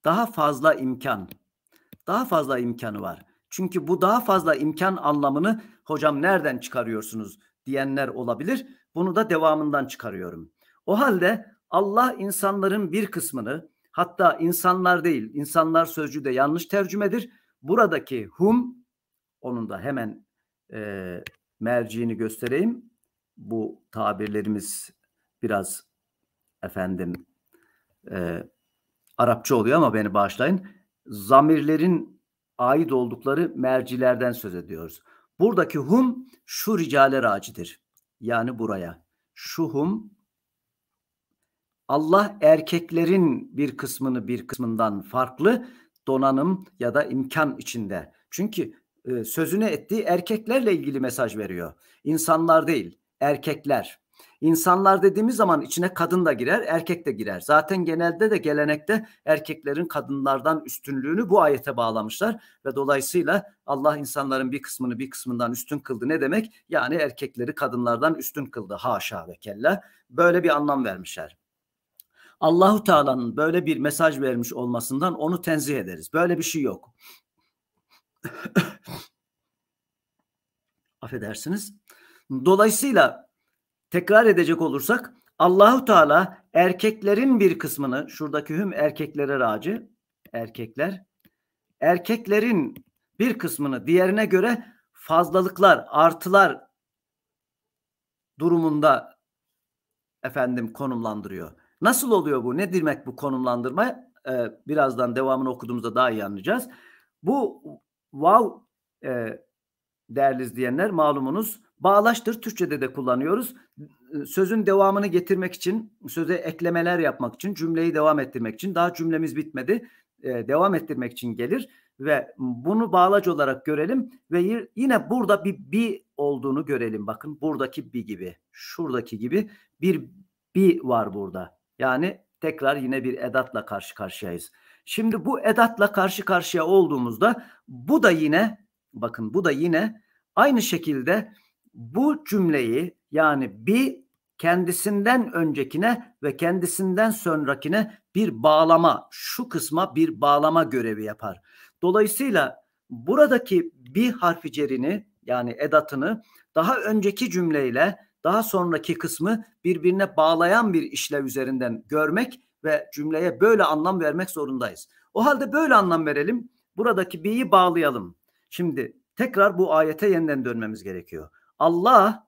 daha fazla imkan daha fazla imkanı var. Çünkü bu daha fazla imkan anlamını hocam nereden çıkarıyorsunuz diyenler olabilir. Bunu da devamından çıkarıyorum. O halde Allah insanların bir kısmını hatta insanlar değil insanlar sözcüğü de yanlış tercümedir. Buradaki hum onun da hemen e, merciğini göstereyim. Bu tabirlerimiz biraz efendim e, Arapça oluyor ama beni bağışlayın. Zamirlerin ait oldukları mercilerden söz ediyoruz. Buradaki hum şu ricale racidir. Yani buraya. Şu hum Allah erkeklerin bir kısmını bir kısmından farklı donanım ya da imkan içinde. Çünkü e, sözüne ettiği erkeklerle ilgili mesaj veriyor. İnsanlar değil, erkekler. İnsanlar dediğimiz zaman içine kadın da girer, erkek de girer. Zaten genelde de gelenekte erkeklerin kadınlardan üstünlüğünü bu ayete bağlamışlar ve dolayısıyla Allah insanların bir kısmını bir kısmından üstün kıldı ne demek? Yani erkekleri kadınlardan üstün kıldı haşa ve kella. Böyle bir anlam vermişler. Allahu Teala'nın böyle bir mesaj vermiş olmasından onu tenzih ederiz. Böyle bir şey yok. <coughs> Affedersiniz. Dolayısıyla tekrar edecek olursak Allahu Teala erkeklerin bir kısmını şuradaki hüm erkeklere racı erkekler erkeklerin bir kısmını diğerine göre fazlalıklar, artılar durumunda efendim konumlandırıyor. Nasıl oluyor bu? Ne demek bu konumlandırma? Ee, birazdan devamını okuduğumuzda daha iyi anlayacağız. Bu wow, e, değerli izleyenler malumunuz Bağlaştır Türkçe'de de kullanıyoruz. Sözün devamını getirmek için, söze eklemeler yapmak için, cümleyi devam ettirmek için, daha cümlemiz bitmedi, devam ettirmek için gelir ve bunu bağlaç olarak görelim ve yine burada bir bi olduğunu görelim. Bakın buradaki bi gibi, şuradaki gibi bir bi var burada. Yani tekrar yine bir edatla karşı karşıyayız. Şimdi bu edatla karşı karşıya olduğumuzda bu da yine bakın bu da yine aynı şekilde bu cümleyi yani bir kendisinden öncekine ve kendisinden sonrakine bir bağlama, şu kısma bir bağlama görevi yapar. Dolayısıyla buradaki bir harfi cerini yani edatını daha önceki cümleyle daha sonraki kısmı birbirine bağlayan bir işlev üzerinden görmek ve cümleye böyle anlam vermek zorundayız. O halde böyle anlam verelim. Buradaki bi'yi bağlayalım. Şimdi tekrar bu ayete yeniden dönmemiz gerekiyor. Allah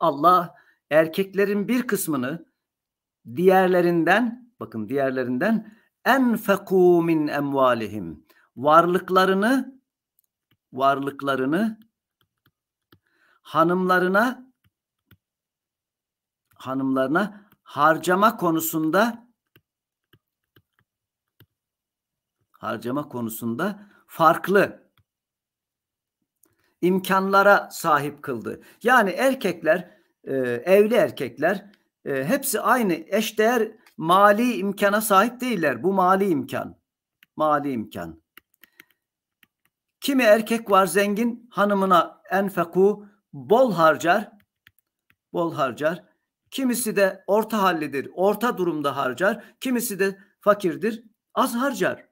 Allah erkeklerin bir kısmını diğerlerinden bakın diğerlerinden en min emvalihim varlıklarını varlıklarını hanımlarına hanımlarına harcama konusunda harcama konusunda farklı imkanlara sahip kıldı. Yani erkekler, e, evli erkekler e, hepsi aynı eşdeğer mali imkana sahip değiller. Bu mali imkan. Mali imkan. Kimi erkek var zengin hanımına enfeku bol harcar. Bol harcar. Kimisi de orta hallidir. Orta durumda harcar. Kimisi de fakirdir. Az harcar.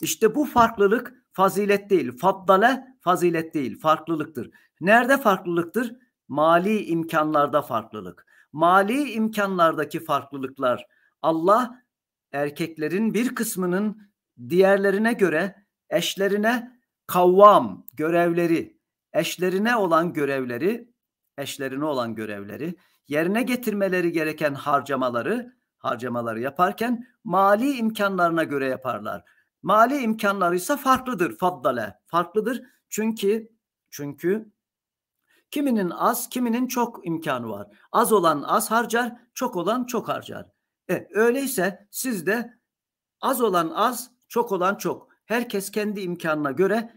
İşte bu farklılık fazilet değil. Faddale fazilet değil, farklılıktır. Nerede farklılıktır? Mali imkanlarda farklılık. Mali imkanlardaki farklılıklar Allah erkeklerin bir kısmının diğerlerine göre eşlerine kavvam görevleri, eşlerine olan görevleri, eşlerine olan görevleri, yerine getirmeleri gereken harcamaları, harcamaları yaparken mali imkanlarına göre yaparlar. Mali imkanları ise farklıdır faddale. Farklıdır çünkü çünkü kiminin az kiminin çok imkanı var. Az olan az harcar, çok olan çok harcar. E, öyleyse siz de az olan az, çok olan çok. Herkes kendi imkanına göre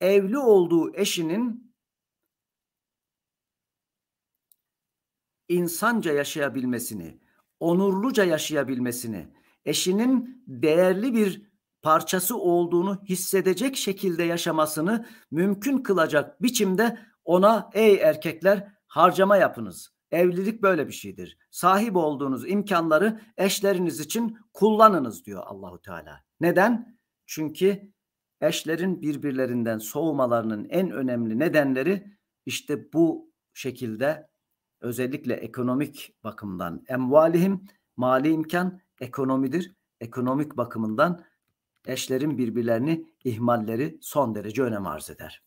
evli olduğu eşinin insanca yaşayabilmesini, onurluca yaşayabilmesini, eşinin değerli bir parçası olduğunu hissedecek şekilde yaşamasını mümkün kılacak biçimde ona ey erkekler harcama yapınız. Evlilik böyle bir şeydir. Sahip olduğunuz imkanları eşleriniz için kullanınız diyor Allahu Teala. Neden? Çünkü eşlerin birbirlerinden soğumalarının en önemli nedenleri işte bu şekilde özellikle ekonomik bakımdan emvalihim mali imkan ekonomidir. Ekonomik bakımından eşlerin birbirlerini ihmalleri son derece önem arz eder.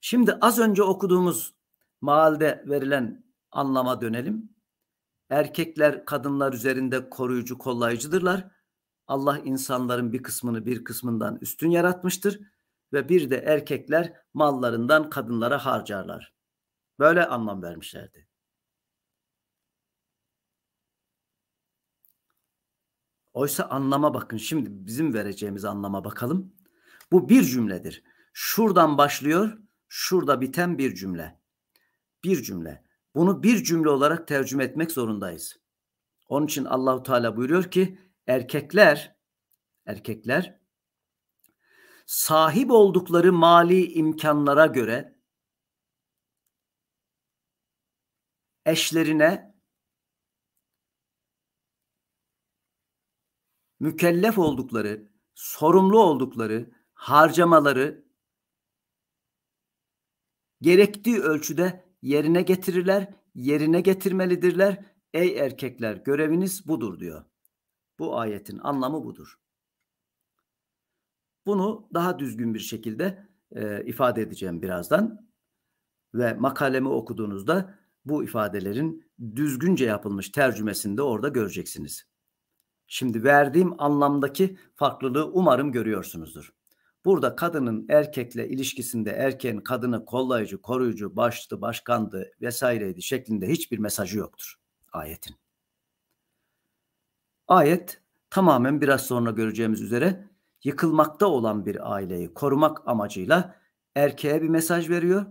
Şimdi az önce okuduğumuz maalde verilen anlama dönelim. Erkekler kadınlar üzerinde koruyucu kollayıcıdırlar. Allah insanların bir kısmını bir kısmından üstün yaratmıştır ve bir de erkekler mallarından kadınlara harcarlar. Böyle anlam vermişlerdi. Oysa anlama bakın. Şimdi bizim vereceğimiz anlama bakalım. Bu bir cümledir. Şuradan başlıyor, şurada biten bir cümle. Bir cümle. Bunu bir cümle olarak tercüme etmek zorundayız. Onun için Allahu Teala buyuruyor ki erkekler erkekler sahip oldukları mali imkanlara göre eşlerine mükellef oldukları, sorumlu oldukları harcamaları gerektiği ölçüde yerine getirirler, yerine getirmelidirler. Ey erkekler göreviniz budur diyor. Bu ayetin anlamı budur. Bunu daha düzgün bir şekilde e, ifade edeceğim birazdan ve makalemi okuduğunuzda bu ifadelerin düzgünce yapılmış tercümesini de orada göreceksiniz. Şimdi verdiğim anlamdaki farklılığı umarım görüyorsunuzdur. Burada kadının erkekle ilişkisinde erkeğin kadını kollayıcı, koruyucu, baştı, başkandı vesaireydi şeklinde hiçbir mesajı yoktur ayetin. Ayet tamamen biraz sonra göreceğimiz üzere yıkılmakta olan bir aileyi korumak amacıyla erkeğe bir mesaj veriyor.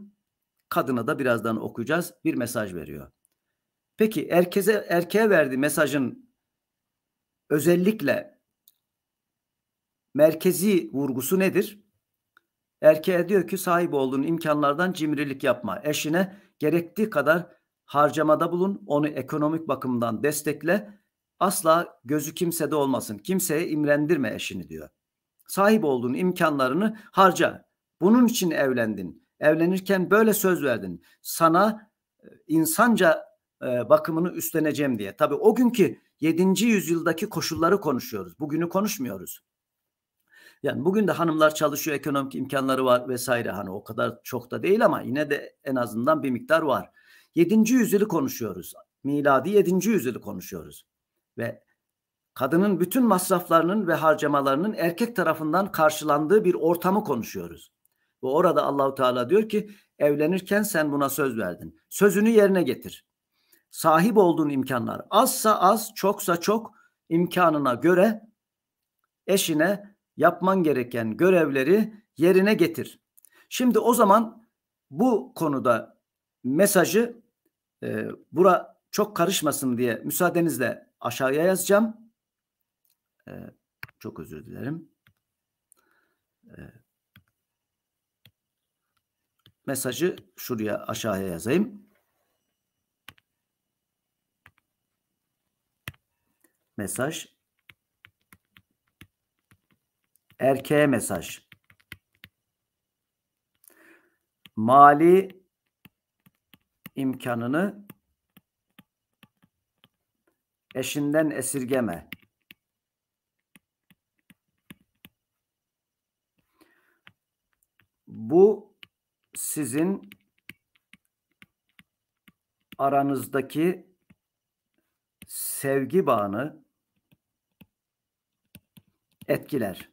Kadına da birazdan okuyacağız bir mesaj veriyor. Peki erkeze, erkeğe verdiği mesajın özellikle merkezi vurgusu nedir? Erkeğe diyor ki sahip olduğun imkanlardan cimrilik yapma. Eşine gerektiği kadar harcamada bulun. Onu ekonomik bakımdan destekle. Asla gözü kimsede olmasın. Kimseye imrendirme eşini diyor. Sahip olduğun imkanlarını harca. Bunun için evlendin. Evlenirken böyle söz verdin. Sana e, insanca e, bakımını üstleneceğim diye. Tabii o günkü 7. yüzyıldaki koşulları konuşuyoruz. Bugünü konuşmuyoruz. Yani bugün de hanımlar çalışıyor, ekonomik imkanları var vesaire. Hani o kadar çok da değil ama yine de en azından bir miktar var. 7. yüzyılı konuşuyoruz. Miladi 7. yüzyılı konuşuyoruz. Ve kadının bütün masraflarının ve harcamalarının erkek tarafından karşılandığı bir ortamı konuşuyoruz. Ve orada Allahu Teala diyor ki evlenirken sen buna söz verdin. Sözünü yerine getir sahip olduğun imkanlar azsa az, çoksa çok imkanına göre eşine yapman gereken görevleri yerine getir. Şimdi o zaman bu konuda mesajı e, bura çok karışmasın diye müsaadenizle aşağıya yazacağım. E, çok özür dilerim. E, mesajı şuraya aşağıya yazayım. mesaj. Erkeğe mesaj. Mali imkanını eşinden esirgeme. Bu sizin aranızdaki sevgi bağını etkiler.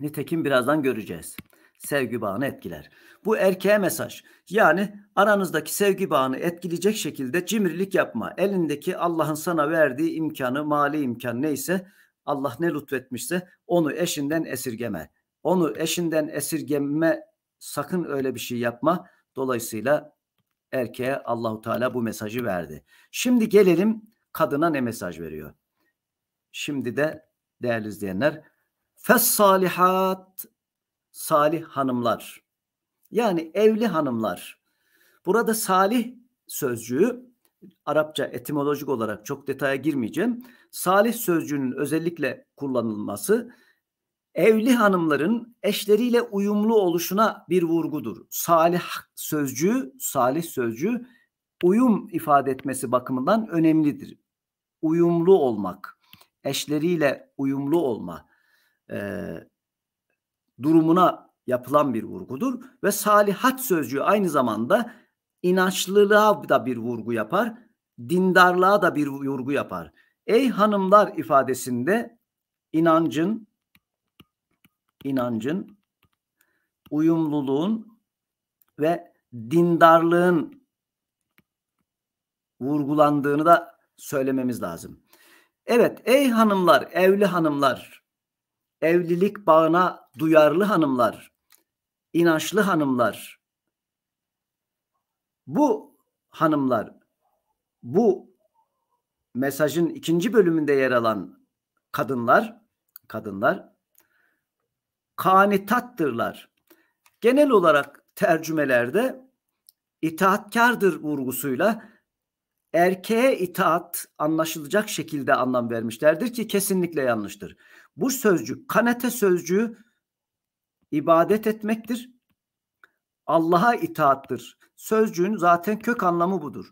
Nitekim birazdan göreceğiz. Sevgi bağını etkiler. Bu erkeğe mesaj. Yani aranızdaki sevgi bağını etkileyecek şekilde cimrilik yapma. Elindeki Allah'ın sana verdiği imkanı, mali imkan neyse Allah ne lütfetmişse onu eşinden esirgeme. Onu eşinden esirgeme sakın öyle bir şey yapma. Dolayısıyla erkeğe Allahu Teala bu mesajı verdi. Şimdi gelelim kadına ne mesaj veriyor? Şimdi de değerli izleyenler. Fes salihat salih hanımlar. Yani evli hanımlar. Burada salih sözcüğü Arapça etimolojik olarak çok detaya girmeyeceğim. Salih sözcüğünün özellikle kullanılması evli hanımların eşleriyle uyumlu oluşuna bir vurgudur. Salih sözcüğü, salih sözcüğü uyum ifade etmesi bakımından önemlidir. Uyumlu olmak, eşleriyle uyumlu olma e, durumuna yapılan bir vurgudur. Ve salihat sözcüğü aynı zamanda inançlılığa da bir vurgu yapar, dindarlığa da bir vurgu yapar. Ey hanımlar ifadesinde inancın, inancın, uyumluluğun ve dindarlığın vurgulandığını da söylememiz lazım. Evet ey hanımlar, evli hanımlar, evlilik bağına duyarlı hanımlar, inançlı hanımlar. Bu hanımlar bu mesajın ikinci bölümünde yer alan kadınlar, kadınlar kanitattırlar. Genel olarak tercümelerde itaatkardır vurgusuyla erkeğe itaat anlaşılacak şekilde anlam vermişlerdir ki kesinlikle yanlıştır. Bu sözcük kanete sözcüğü ibadet etmektir. Allah'a itaattır. Sözcüğün zaten kök anlamı budur.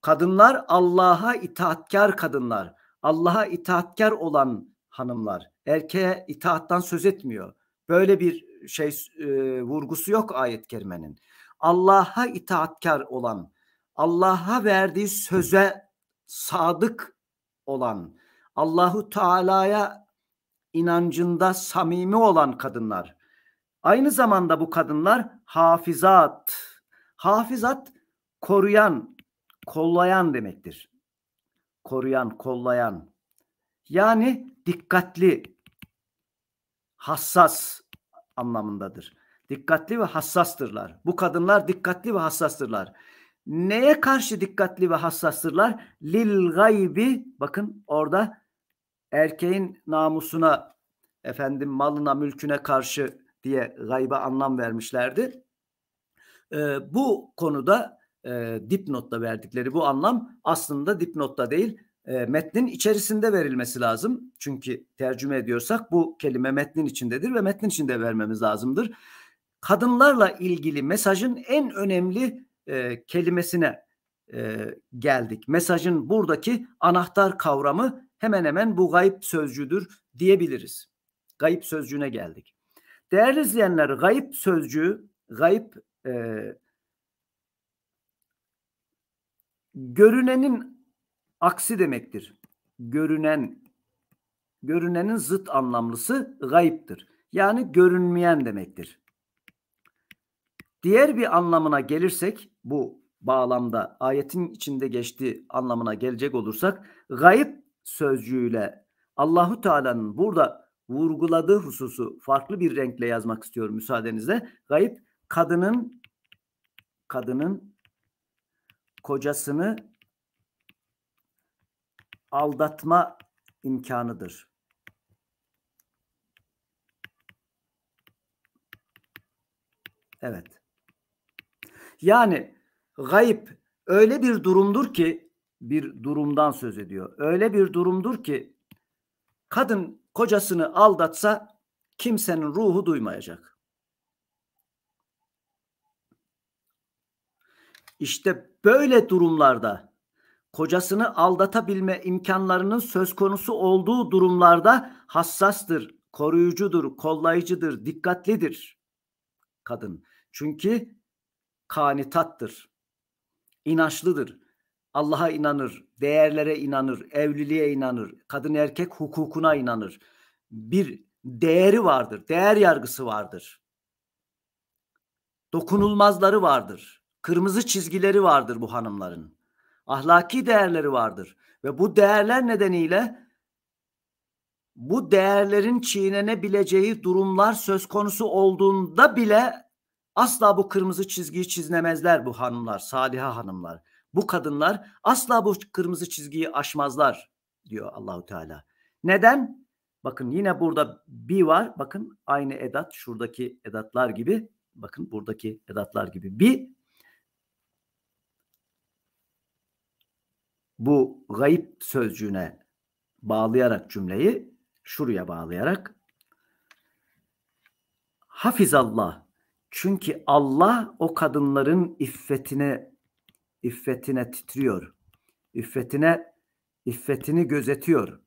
Kadınlar Allah'a itaatkar kadınlar. Allah'a itaatkar olan hanımlar. Erkeğe itaattan söz etmiyor. Böyle bir şey e, vurgusu yok ayet kerimenin. Allah'a itaatkar olan Allah'a verdiği söze sadık olan, Allahu Teala'ya inancında samimi olan kadınlar. Aynı zamanda bu kadınlar hafizat. Hafizat koruyan, kollayan demektir. Koruyan, kollayan. Yani dikkatli, hassas anlamındadır. Dikkatli ve hassastırlar. Bu kadınlar dikkatli ve hassastırlar. Neye karşı dikkatli ve hassastırlar? Lil gaybi bakın orada erkeğin namusuna efendim malına mülküne karşı diye gayba anlam vermişlerdi. Ee, bu konuda e, dipnotta verdikleri bu anlam aslında dipnotta değil e, metnin içerisinde verilmesi lazım. Çünkü tercüme ediyorsak bu kelime metnin içindedir ve metnin içinde vermemiz lazımdır. Kadınlarla ilgili mesajın en önemli e, kelimesine e, geldik. Mesajın buradaki anahtar kavramı hemen hemen bu gayip sözcüdür diyebiliriz. Gayip sözcüğüne geldik. Değerli izleyenler gayip sözcüğü, gayip e, görünenin aksi demektir. Görünen, görünenin zıt anlamlısı gayiptir. Yani görünmeyen demektir. Diğer bir anlamına gelirsek bu bağlamda ayetin içinde geçtiği anlamına gelecek olursak gayb sözcüğüyle Allahu Teala'nın burada vurguladığı hususu farklı bir renkle yazmak istiyorum müsaadenizle. Gayb kadının kadının kocasını aldatma imkanıdır. Evet. Yani gayip öyle bir durumdur ki bir durumdan söz ediyor. Öyle bir durumdur ki kadın kocasını aldatsa kimsenin ruhu duymayacak. İşte böyle durumlarda kocasını aldatabilme imkanlarının söz konusu olduğu durumlarda hassastır, koruyucudur, kollayıcıdır, dikkatlidir kadın. Çünkü kanitattır. inançlıdır, Allah'a inanır, değerlere inanır, evliliğe inanır, kadın erkek hukukuna inanır. Bir değeri vardır, değer yargısı vardır. Dokunulmazları vardır. Kırmızı çizgileri vardır bu hanımların. Ahlaki değerleri vardır ve bu değerler nedeniyle bu değerlerin çiğnenebileceği durumlar söz konusu olduğunda bile Asla bu kırmızı çizgiyi çiznemezler bu hanımlar, saliha hanımlar. Bu kadınlar asla bu kırmızı çizgiyi aşmazlar diyor Allahu Teala. Neden? Bakın yine burada bir var. Bakın aynı edat şuradaki edatlar gibi. Bakın buradaki edatlar gibi. bir bu gayip sözcüğüne bağlayarak cümleyi şuraya bağlayarak Hafizallah çünkü Allah o kadınların iffetine iffetine titriyor. İffetine iffetini gözetiyor.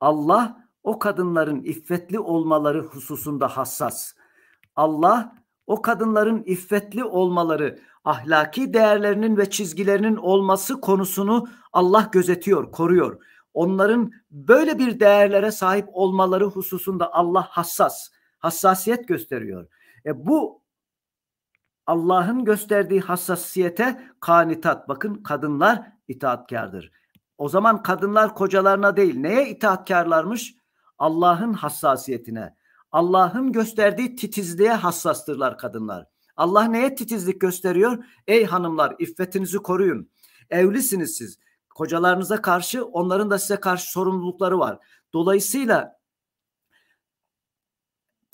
Allah o kadınların iffetli olmaları hususunda hassas. Allah o kadınların iffetli olmaları, ahlaki değerlerinin ve çizgilerinin olması konusunu Allah gözetiyor, koruyor. Onların böyle bir değerlere sahip olmaları hususunda Allah hassas, hassasiyet gösteriyor. E bu Allah'ın gösterdiği hassasiyete kanitat. Bakın kadınlar itaatkardır. O zaman kadınlar kocalarına değil neye itaatkarlarmış? Allah'ın hassasiyetine. Allah'ın gösterdiği titizliğe hassastırlar kadınlar. Allah neye titizlik gösteriyor? Ey hanımlar iffetinizi koruyun. Evlisiniz siz. Kocalarınıza karşı onların da size karşı sorumlulukları var. Dolayısıyla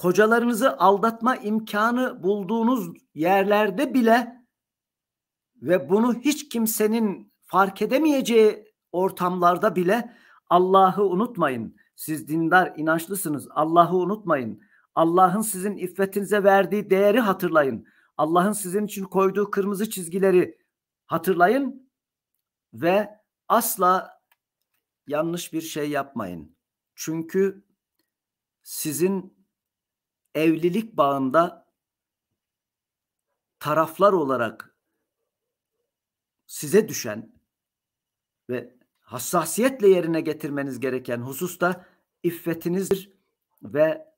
kocalarınızı aldatma imkanı bulduğunuz yerlerde bile ve bunu hiç kimsenin fark edemeyeceği ortamlarda bile Allah'ı unutmayın. Siz dindar, inançlısınız. Allah'ı unutmayın. Allah'ın sizin iffetinize verdiği değeri hatırlayın. Allah'ın sizin için koyduğu kırmızı çizgileri hatırlayın ve asla yanlış bir şey yapmayın. Çünkü sizin evlilik bağında taraflar olarak size düşen ve hassasiyetle yerine getirmeniz gereken husus da iffetinizdir ve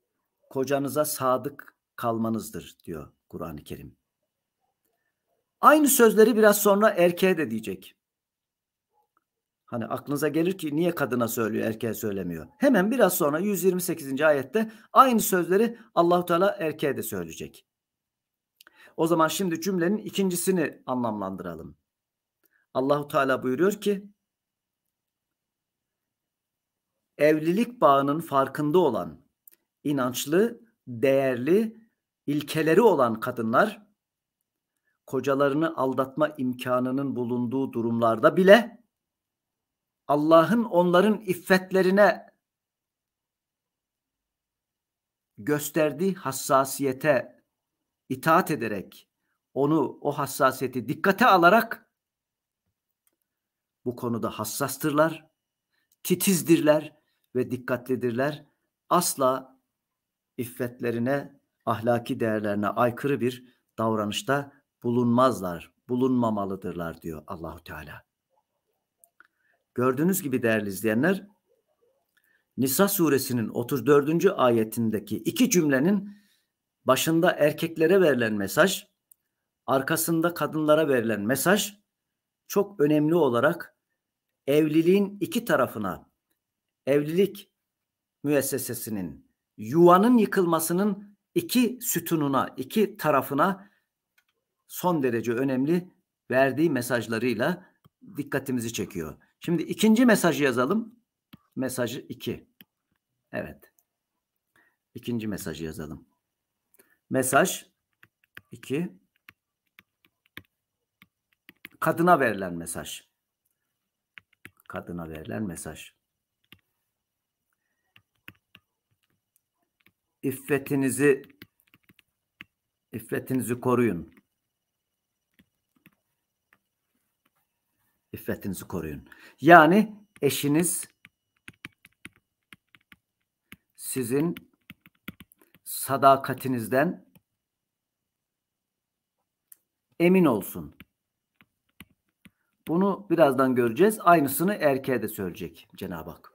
kocanıza sadık kalmanızdır diyor Kur'an-ı Kerim. Aynı sözleri biraz sonra erkeğe de diyecek. Hani aklınıza gelir ki niye kadına söylüyor, erkeğe söylemiyor. Hemen biraz sonra 128. ayette aynı sözleri Allahu Teala erkeğe de söyleyecek. O zaman şimdi cümlenin ikincisini anlamlandıralım. Allahu Teala buyuruyor ki evlilik bağının farkında olan, inançlı, değerli, ilkeleri olan kadınlar kocalarını aldatma imkanının bulunduğu durumlarda bile Allah'ın onların iffetlerine gösterdiği hassasiyete itaat ederek onu o hassasiyeti dikkate alarak bu konuda hassastırlar, titizdirler ve dikkatlidirler. Asla iffetlerine, ahlaki değerlerine aykırı bir davranışta bulunmazlar, bulunmamalıdırlar diyor Allahu Teala. Gördüğünüz gibi değerli izleyenler Nisa suresinin 34. ayetindeki iki cümlenin başında erkeklere verilen mesaj, arkasında kadınlara verilen mesaj çok önemli olarak evliliğin iki tarafına, evlilik müessesesinin, yuvanın yıkılmasının iki sütununa, iki tarafına son derece önemli verdiği mesajlarıyla dikkatimizi çekiyor. Şimdi ikinci mesajı yazalım. Mesajı 2. Evet. İkinci mesajı yazalım. Mesaj 2. Kadına verilen mesaj. Kadına verilen mesaj. İffetinizi iffetinizi koruyun. İffetinizi koruyun. Yani eşiniz sizin sadakatinizden emin olsun. Bunu birazdan göreceğiz. Aynısını erkeğe de söyleyecek Cenab-ı Hak.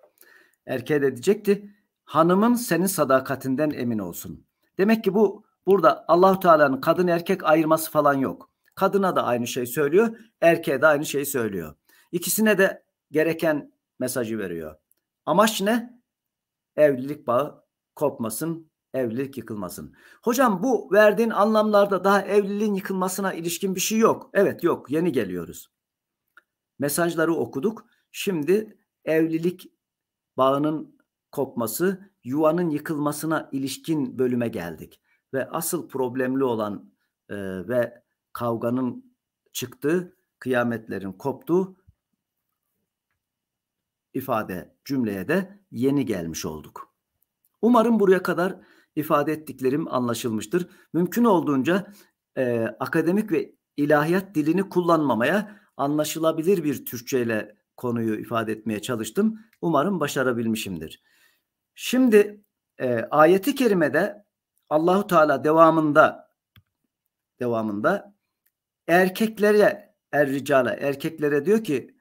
Erkeğe de diyecekti. Hanımın senin sadakatinden emin olsun. Demek ki bu burada Allahu Teala'nın kadın erkek ayırması falan yok. Kadına da aynı şey söylüyor, erkeğe de aynı şey söylüyor. İkisine de gereken mesajı veriyor. Amaç ne? Evlilik bağı kopmasın, evlilik yıkılmasın. Hocam bu verdiğin anlamlarda daha evliliğin yıkılmasına ilişkin bir şey yok. Evet yok, yeni geliyoruz. Mesajları okuduk. Şimdi evlilik bağının kopması, yuvanın yıkılmasına ilişkin bölüme geldik. Ve asıl problemli olan e, ve kavganın çıktığı, kıyametlerin koptuğu ifade cümleye de yeni gelmiş olduk. Umarım buraya kadar ifade ettiklerim anlaşılmıştır. Mümkün olduğunca e, akademik ve ilahiyat dilini kullanmamaya anlaşılabilir bir Türkçe ile konuyu ifade etmeye çalıştım. Umarım başarabilmişimdir. Şimdi e, ayeti kerimede Allahu Teala devamında devamında erkeklere er ricala erkeklere diyor ki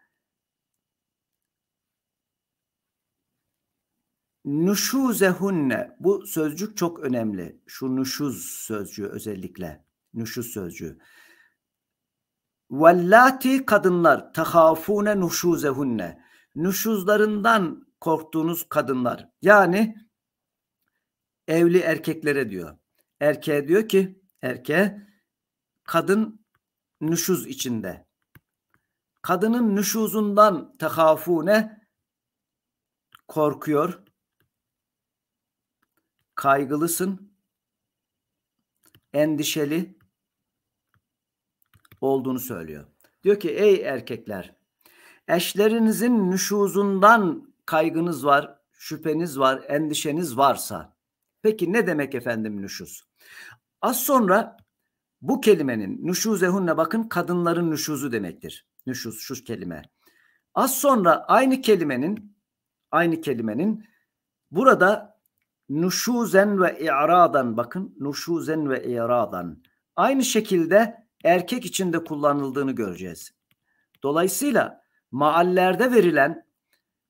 nuşuzehunne bu sözcük çok önemli. Şu nuşuz sözcüğü özellikle. Nuşuz sözcüğü. Vellati kadınlar tahafune nuşuzehunne. Nuşuzlarından korktuğunuz kadınlar. Yani evli erkeklere diyor. Erkeğe diyor ki erkeğe kadın nüşuz içinde. Kadının nüşuzundan ne korkuyor. Kaygılısın. Endişeli olduğunu söylüyor. Diyor ki ey erkekler eşlerinizin nüşuzundan kaygınız var, şüpheniz var, endişeniz varsa. Peki ne demek efendim nüşuz? Az sonra bu kelimenin nüşuzehunne bakın kadınların nüşuzu demektir. Nüşuz şu kelime. Az sonra aynı kelimenin aynı kelimenin burada nuşuzen ve i'radan bakın nuşuzen ve i'radan aynı şekilde erkek içinde kullanıldığını göreceğiz. Dolayısıyla maallerde verilen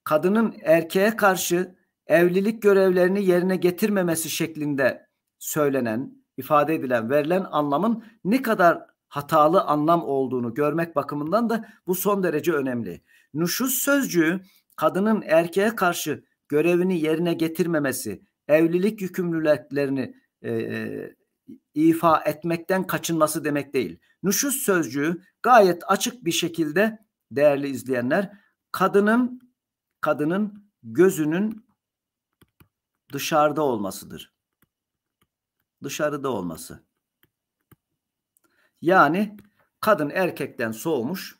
kadının erkeğe karşı evlilik görevlerini yerine getirmemesi şeklinde söylenen ifade edilen, verilen anlamın ne kadar hatalı anlam olduğunu görmek bakımından da bu son derece önemli. Nuşuz sözcüğü kadının erkeğe karşı görevini yerine getirmemesi, evlilik yükümlülüklerini e, e ifa etmekten kaçınması demek değil. Nuşuz sözcüğü gayet açık bir şekilde değerli izleyenler kadının kadının gözünün dışarıda olmasıdır dışarıda olması. Yani kadın erkekten soğumuş.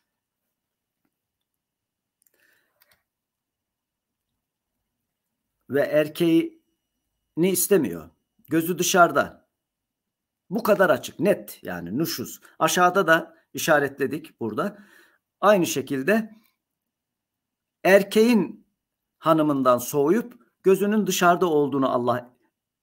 Ve erkeğini istemiyor. Gözü dışarıda. Bu kadar açık, net yani nuşuz. Aşağıda da işaretledik burada. Aynı şekilde erkeğin hanımından soğuyup gözünün dışarıda olduğunu Allah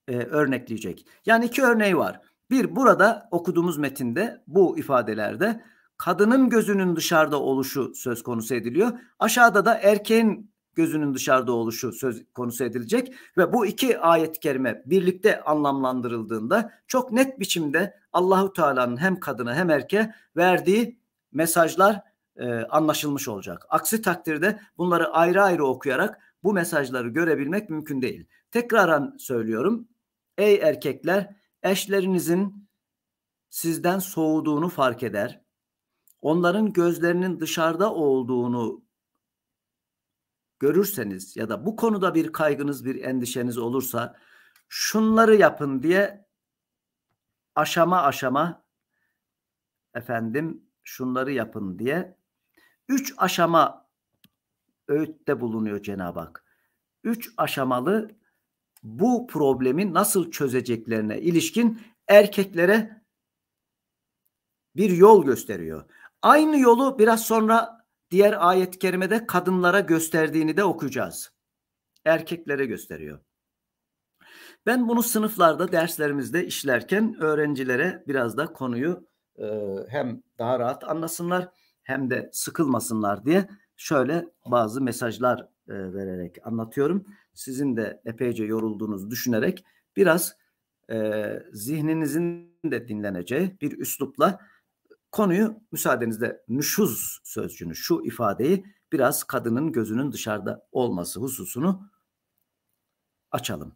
e, örnekleyecek. Yani iki örneği var. Bir burada okuduğumuz metinde bu ifadelerde kadının gözünün dışarıda oluşu söz konusu ediliyor. Aşağıda da erkeğin gözünün dışarıda oluşu söz konusu edilecek ve bu iki ayet-i kerime birlikte anlamlandırıldığında çok net biçimde Allahu Teala'nın hem kadına hem erkeğe verdiği mesajlar e, anlaşılmış olacak. Aksi takdirde bunları ayrı ayrı okuyarak bu mesajları görebilmek mümkün değil. Tekraran söylüyorum. Ey erkekler eşlerinizin sizden soğuduğunu fark eder. Onların gözlerinin dışarıda olduğunu görürseniz ya da bu konuda bir kaygınız, bir endişeniz olursa şunları yapın diye aşama aşama efendim şunları yapın diye üç aşama öğütte bulunuyor Cenab-ı Hak. Üç aşamalı bu problemi nasıl çözeceklerine ilişkin erkeklere bir yol gösteriyor. Aynı yolu biraz sonra diğer ayet-i kerimede kadınlara gösterdiğini de okuyacağız. Erkeklere gösteriyor. Ben bunu sınıflarda derslerimizde işlerken öğrencilere biraz da konuyu e, hem daha rahat anlasınlar hem de sıkılmasınlar diye şöyle bazı mesajlar e, vererek anlatıyorum sizin de epeyce yorulduğunuzu düşünerek biraz e, zihninizin de dinleneceği bir üslupla konuyu müsaadenizle nüşuz sözcüğünü, şu ifadeyi biraz kadının gözünün dışarıda olması hususunu açalım.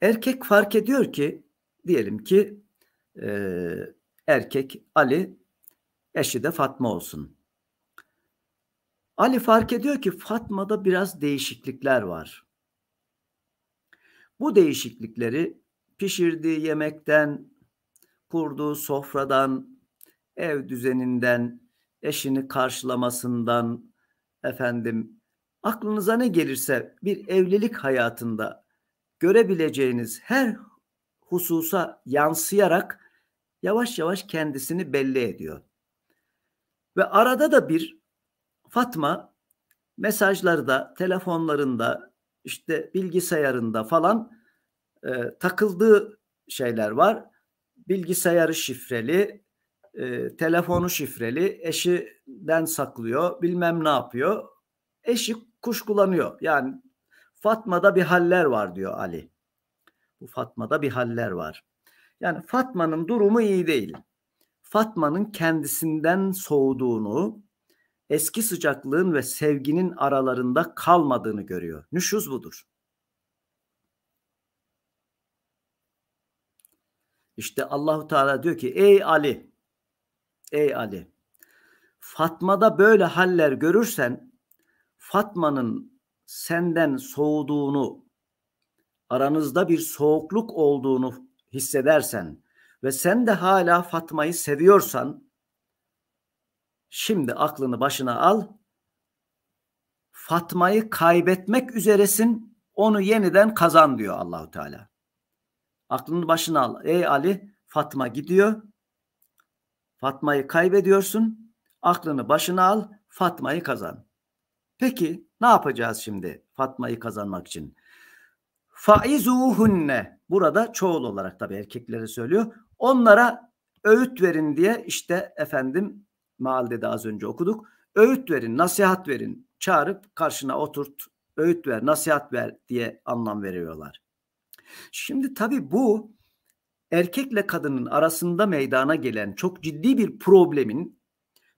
Erkek fark ediyor ki diyelim ki e, erkek Ali eşi de Fatma olsun. Ali fark ediyor ki Fatma'da biraz değişiklikler var. Bu değişiklikleri pişirdiği yemekten, kurduğu sofradan, ev düzeninden, eşini karşılamasından efendim aklınıza ne gelirse bir evlilik hayatında görebileceğiniz her hususa yansıyarak yavaş yavaş kendisini belli ediyor. Ve arada da bir Fatma mesajlarda, telefonlarında işte bilgisayarında falan e, takıldığı şeyler var. Bilgisayarı şifreli, e, telefonu şifreli, eşinden saklıyor, bilmem ne yapıyor. Eşi kuşkulanıyor. Yani Fatma'da bir haller var diyor Ali. Bu Fatma'da bir haller var. Yani Fatma'nın durumu iyi değil. Fatma'nın kendisinden soğuduğunu, eski sıcaklığın ve sevginin aralarında kalmadığını görüyor. Nüşuz budur. İşte Allahu Teala diyor ki ey Ali ey Ali Fatma'da böyle haller görürsen Fatma'nın senden soğuduğunu aranızda bir soğukluk olduğunu hissedersen ve sen de hala Fatma'yı seviyorsan Şimdi aklını başına al. Fatma'yı kaybetmek üzeresin. Onu yeniden kazan diyor Allahu Teala. Aklını başına al. Ey Ali, Fatma gidiyor. Fatma'yı kaybediyorsun. Aklını başına al. Fatma'yı kazan. Peki ne yapacağız şimdi Fatma'yı kazanmak için? Faizuhunne. Burada çoğul olarak tabii erkeklere söylüyor. Onlara öğüt verin diye işte efendim mealde de az önce okuduk. Öğüt verin, nasihat verin. Çağırıp karşına oturt, öğüt ver, nasihat ver diye anlam veriyorlar. Şimdi tabii bu erkekle kadının arasında meydana gelen çok ciddi bir problemin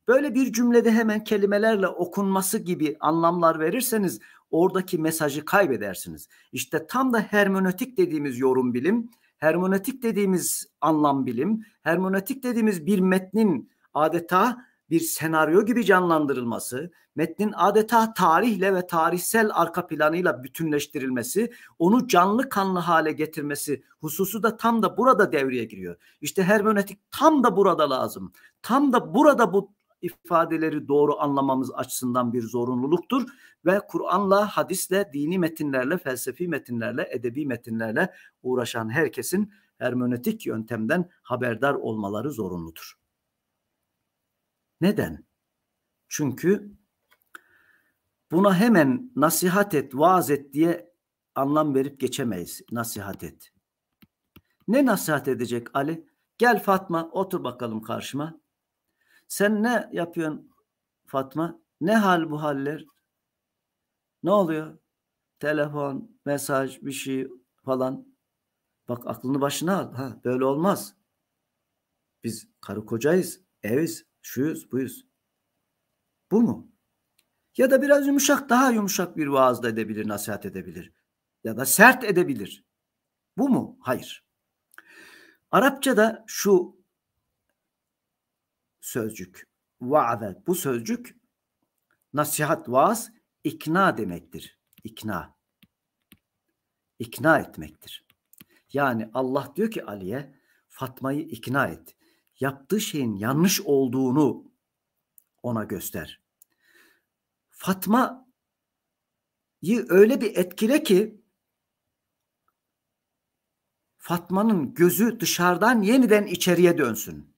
böyle bir cümlede hemen kelimelerle okunması gibi anlamlar verirseniz oradaki mesajı kaybedersiniz. İşte tam da hermenötik dediğimiz yorum bilim, hermenötik dediğimiz anlam bilim, hermenötik dediğimiz bir metnin adeta bir senaryo gibi canlandırılması, metnin adeta tarihle ve tarihsel arka planıyla bütünleştirilmesi, onu canlı kanlı hale getirmesi hususu da tam da burada devreye giriyor. İşte hermenötik tam da burada lazım. Tam da burada bu ifadeleri doğru anlamamız açısından bir zorunluluktur ve Kur'an'la, hadisle, dini metinlerle, felsefi metinlerle, edebi metinlerle uğraşan herkesin hermenötik yöntemden haberdar olmaları zorunludur. Neden? Çünkü buna hemen nasihat et, vaaz et diye anlam verip geçemeyiz. Nasihat et. Ne nasihat edecek Ali? Gel Fatma otur bakalım karşıma. Sen ne yapıyorsun Fatma? Ne hal bu haller? Ne oluyor? Telefon, mesaj, bir şey falan. Bak aklını başına al. Ha, böyle olmaz. Biz karı kocayız, eviz. Şuyuz buyuz. Bu mu? Ya da biraz yumuşak daha yumuşak bir vaazda edebilir, nasihat edebilir. Ya da sert edebilir. Bu mu? Hayır. Arapçada şu sözcük vaade bu sözcük nasihat vaaz ikna demektir. İkna. İkna etmektir. Yani Allah diyor ki Ali'ye Fatma'yı ikna et yaptığı şeyin yanlış olduğunu ona göster. Fatma'yı öyle bir etkile ki Fatma'nın gözü dışarıdan yeniden içeriye dönsün.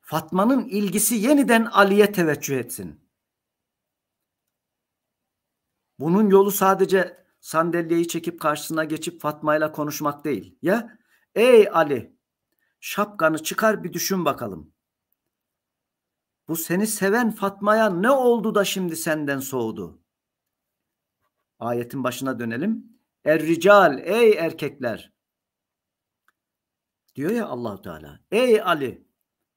Fatma'nın ilgisi yeniden Ali'ye teveccüh etsin. Bunun yolu sadece sandalyeyi çekip karşısına geçip Fatma ile konuşmak değil. Ya Ey Ali şapkanı çıkar bir düşün bakalım. Bu seni seven Fatma'ya ne oldu da şimdi senden soğudu? Ayetin başına dönelim. Er rical ey erkekler. Diyor ya Allahu Teala. Ey Ali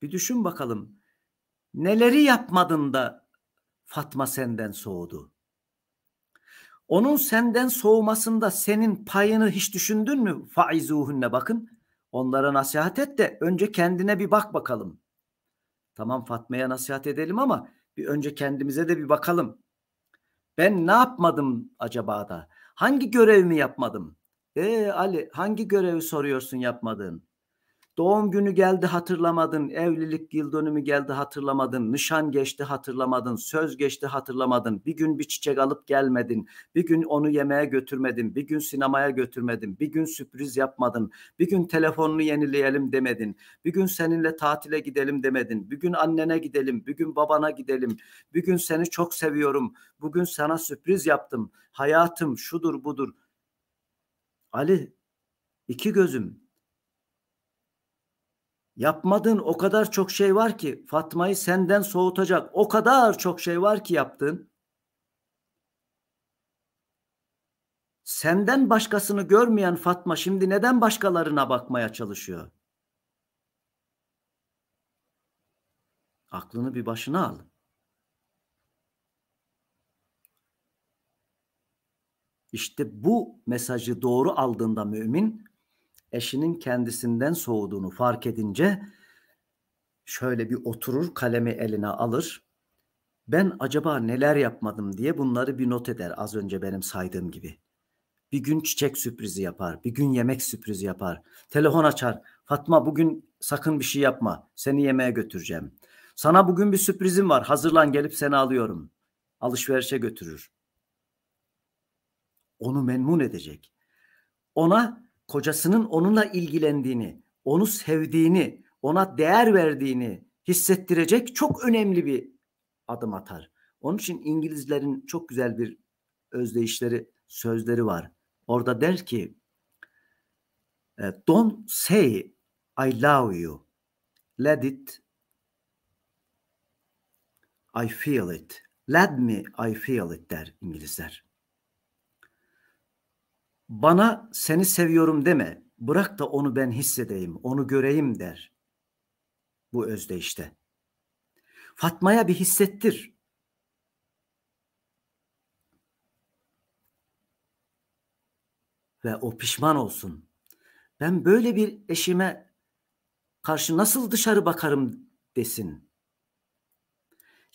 bir düşün bakalım. Neleri yapmadın da Fatma senden soğudu? Onun senden soğumasında senin payını hiç düşündün mü? Faizuhunne bakın. Onlara nasihat et de önce kendine bir bak bakalım. Tamam Fatma'ya nasihat edelim ama bir önce kendimize de bir bakalım. Ben ne yapmadım acaba da? Hangi görevimi yapmadım? E Ali hangi görevi soruyorsun yapmadığın? Doğum günü geldi hatırlamadın, evlilik yıl dönümü geldi hatırlamadın, nişan geçti hatırlamadın, söz geçti hatırlamadın, bir gün bir çiçek alıp gelmedin, bir gün onu yemeğe götürmedin, bir gün sinemaya götürmedin, bir gün sürpriz yapmadın, bir gün telefonunu yenileyelim demedin, bir gün seninle tatile gidelim demedin, bir gün annene gidelim, bir gün babana gidelim, bir gün seni çok seviyorum, bugün sana sürpriz yaptım, hayatım şudur budur. Ali iki gözüm Yapmadığın o kadar çok şey var ki Fatma'yı senden soğutacak o kadar çok şey var ki yaptığın. Senden başkasını görmeyen Fatma şimdi neden başkalarına bakmaya çalışıyor? Aklını bir başına al. İşte bu mesajı doğru aldığında mümin eşinin kendisinden soğuduğunu fark edince şöyle bir oturur kalemi eline alır. Ben acaba neler yapmadım diye bunları bir not eder az önce benim saydığım gibi. Bir gün çiçek sürprizi yapar, bir gün yemek sürprizi yapar. Telefon açar. Fatma bugün sakın bir şey yapma. Seni yemeğe götüreceğim. Sana bugün bir sürprizim var. Hazırlan gelip seni alıyorum. Alışverişe götürür. Onu memnun edecek. Ona kocasının onunla ilgilendiğini, onu sevdiğini, ona değer verdiğini hissettirecek çok önemli bir adım atar. Onun için İngilizlerin çok güzel bir özdeyişleri, sözleri var. Orada der ki e, Don't say I love you. Let it I feel it. Let me I feel it der İngilizler. Bana seni seviyorum deme. Bırak da onu ben hissedeyim, onu göreyim der. Bu özde işte. Fatma'ya bir hissettir. Ve o pişman olsun. Ben böyle bir eşime karşı nasıl dışarı bakarım desin.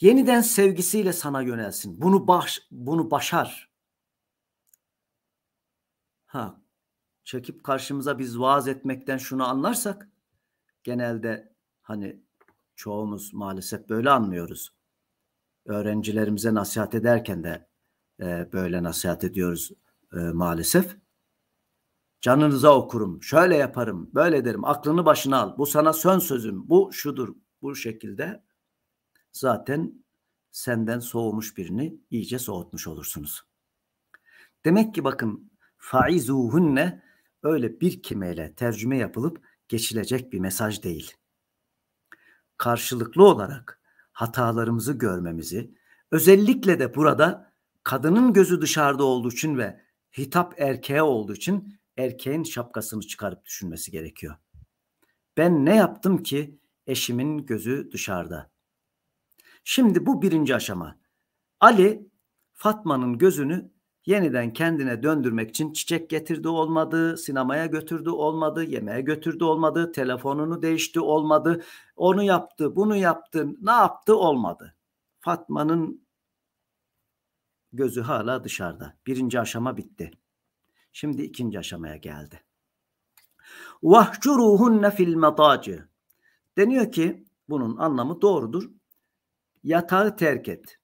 Yeniden sevgisiyle sana yönelsin. Bunu baş, bunu başar. Ha, çekip karşımıza biz vaaz etmekten şunu anlarsak genelde hani çoğumuz maalesef böyle anlıyoruz. Öğrencilerimize nasihat ederken de e, böyle nasihat ediyoruz e, maalesef. Canınıza okurum, şöyle yaparım, böyle derim, aklını başına al, bu sana son sözüm, bu şudur, bu şekilde zaten senden soğumuş birini iyice soğutmuş olursunuz. Demek ki bakın faizuhunne öyle bir kimeyle tercüme yapılıp geçilecek bir mesaj değil. Karşılıklı olarak hatalarımızı görmemizi, özellikle de burada kadının gözü dışarıda olduğu için ve hitap erkeğe olduğu için erkeğin şapkasını çıkarıp düşünmesi gerekiyor. Ben ne yaptım ki eşimin gözü dışarıda? Şimdi bu birinci aşama. Ali Fatma'nın gözünü yeniden kendine döndürmek için çiçek getirdi olmadı, sinemaya götürdü olmadı, yemeğe götürdü olmadı, telefonunu değişti olmadı, onu yaptı, bunu yaptı, ne yaptı olmadı. Fatma'nın gözü hala dışarıda. Birinci aşama bitti. Şimdi ikinci aşamaya geldi. Vahcuruhunne fil matacı. Deniyor ki bunun anlamı doğrudur. Yatağı terk et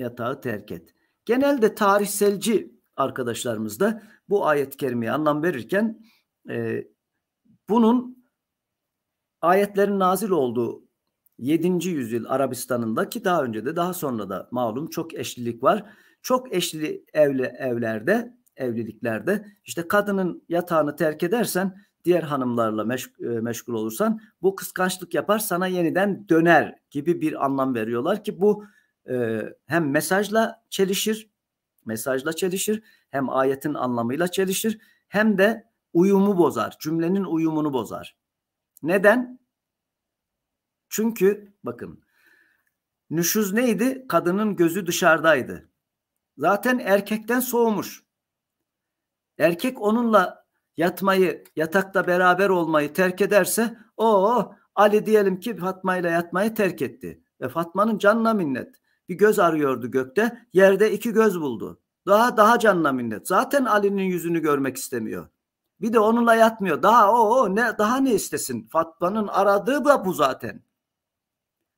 yatağı terk et. Genelde tarihselci arkadaşlarımız da bu ayet-i kerimeye anlam verirken e, bunun ayetlerin nazil olduğu 7. yüzyıl Arabistan'ında ki daha önce de daha sonra da malum çok eşlilik var. Çok eşli evli evlerde, evliliklerde işte kadının yatağını terk edersen diğer hanımlarla e, meşgul olursan bu kıskançlık yapar sana yeniden döner gibi bir anlam veriyorlar ki bu ee, hem mesajla çelişir, mesajla çelişir, hem ayetin anlamıyla çelişir, hem de uyumu bozar, cümlenin uyumunu bozar. Neden? Çünkü bakın nüşüz neydi? Kadının gözü dışarıdaydı. Zaten erkekten soğumuş. Erkek onunla yatmayı, yatakta beraber olmayı terk ederse o Ali diyelim ki Fatma ile yatmayı terk etti. Ve Fatma'nın canına minnet bir göz arıyordu gökte. Yerde iki göz buldu. Daha daha canına minnet. Zaten Ali'nin yüzünü görmek istemiyor. Bir de onunla yatmıyor. Daha o, o ne daha ne istesin? Fatma'nın aradığı da bu zaten.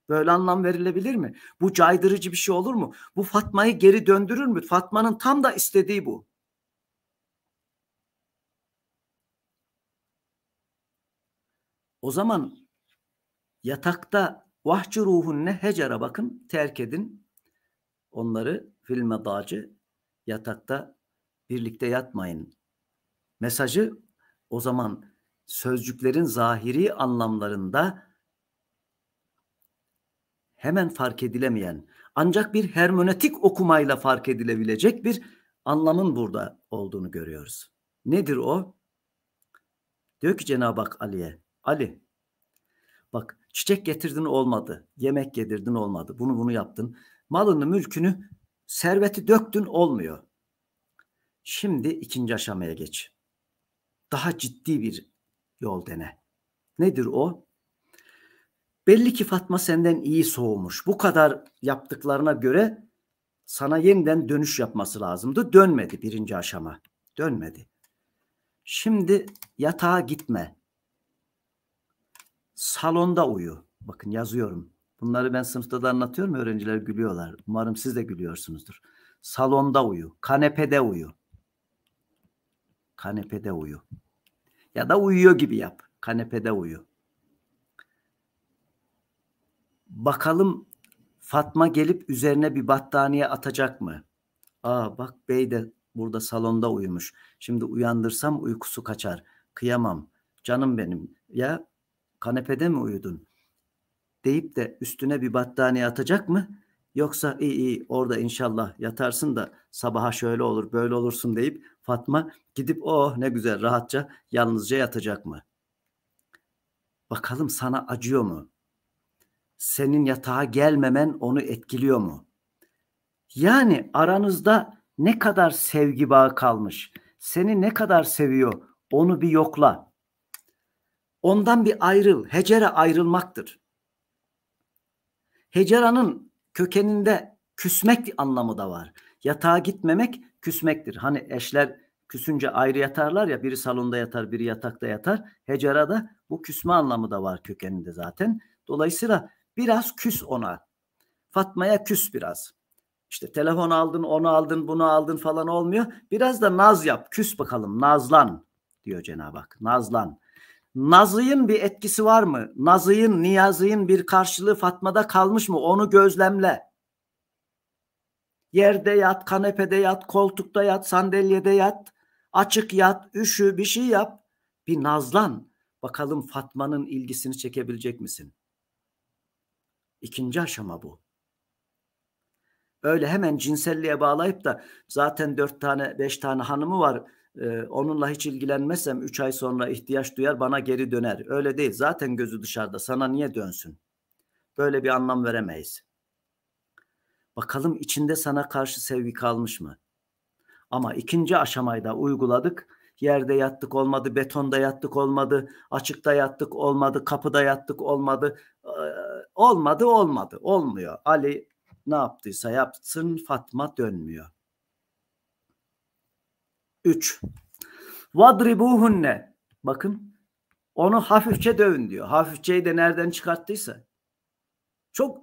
Böyle anlam verilebilir mi? Bu caydırıcı bir şey olur mu? Bu Fatma'yı geri döndürür mü? Fatma'nın tam da istediği bu. O zaman yatakta vahçı ruhun ne hecera bakın terk edin onları filme dacı yatakta birlikte yatmayın. Mesajı o zaman sözcüklerin zahiri anlamlarında hemen fark edilemeyen ancak bir hermeneutik okumayla fark edilebilecek bir anlamın burada olduğunu görüyoruz. Nedir o? Diyor ki Cenab-ı Hak Ali'ye, Ali bak çiçek getirdin olmadı, yemek yedirdin olmadı, bunu bunu yaptın malını, mülkünü, serveti döktün olmuyor. Şimdi ikinci aşamaya geç. Daha ciddi bir yol dene. Nedir o? Belli ki Fatma senden iyi soğumuş. Bu kadar yaptıklarına göre sana yeniden dönüş yapması lazımdı. Dönmedi birinci aşama. Dönmedi. Şimdi yatağa gitme. Salonda uyu. Bakın yazıyorum. Bunları ben sınıfta da anlatıyorum öğrenciler gülüyorlar. Umarım siz de gülüyorsunuzdur. Salonda uyu, kanepede uyu. Kanepede uyu. Ya da uyuyor gibi yap. Kanepede uyu. Bakalım Fatma gelip üzerine bir battaniye atacak mı? Aa bak bey de burada salonda uyumuş. Şimdi uyandırsam uykusu kaçar. Kıyamam. Canım benim. Ya kanepede mi uyudun? deyip de üstüne bir battaniye atacak mı? Yoksa iyi iyi orada inşallah yatarsın da sabaha şöyle olur böyle olursun deyip Fatma gidip oh ne güzel rahatça yalnızca yatacak mı? Bakalım sana acıyor mu? Senin yatağa gelmemen onu etkiliyor mu? Yani aranızda ne kadar sevgi bağı kalmış? Seni ne kadar seviyor? Onu bir yokla. Ondan bir ayrıl. Hecere ayrılmaktır. Heceranın kökeninde küsmek anlamı da var. Yatağa gitmemek küsmektir. Hani eşler küsünce ayrı yatarlar ya biri salonda yatar biri yatakta yatar. Hecerada bu küsme anlamı da var kökeninde zaten. Dolayısıyla biraz küs ona. Fatma'ya küs biraz. İşte telefon aldın, onu aldın, bunu aldın falan olmuyor. Biraz da naz yap, küs bakalım, nazlan diyor Cenab-ı Hak. Nazlan. Nazı'nın bir etkisi var mı? Nazı'nın, Niyazi'nin bir karşılığı Fatma'da kalmış mı? Onu gözlemle. Yerde yat, kanepede yat, koltukta yat, sandalyede yat, açık yat, üşü bir şey yap. Bir nazlan. Bakalım Fatma'nın ilgisini çekebilecek misin? İkinci aşama bu. Öyle hemen cinselliğe bağlayıp da zaten dört tane beş tane hanımı var onunla hiç ilgilenmezsem 3 ay sonra ihtiyaç duyar bana geri döner. Öyle değil zaten gözü dışarıda sana niye dönsün? Böyle bir anlam veremeyiz. Bakalım içinde sana karşı sevgi kalmış mı? Ama ikinci aşamayı da uyguladık. Yerde yattık olmadı, betonda yattık olmadı, açıkta yattık olmadı, kapıda yattık olmadı. Ee, olmadı olmadı, olmuyor. Ali ne yaptıysa yapsın Fatma dönmüyor. 3. Vadribuhunne. Bakın onu hafifçe dövün diyor. Hafifçeyi de nereden çıkarttıysa. Çok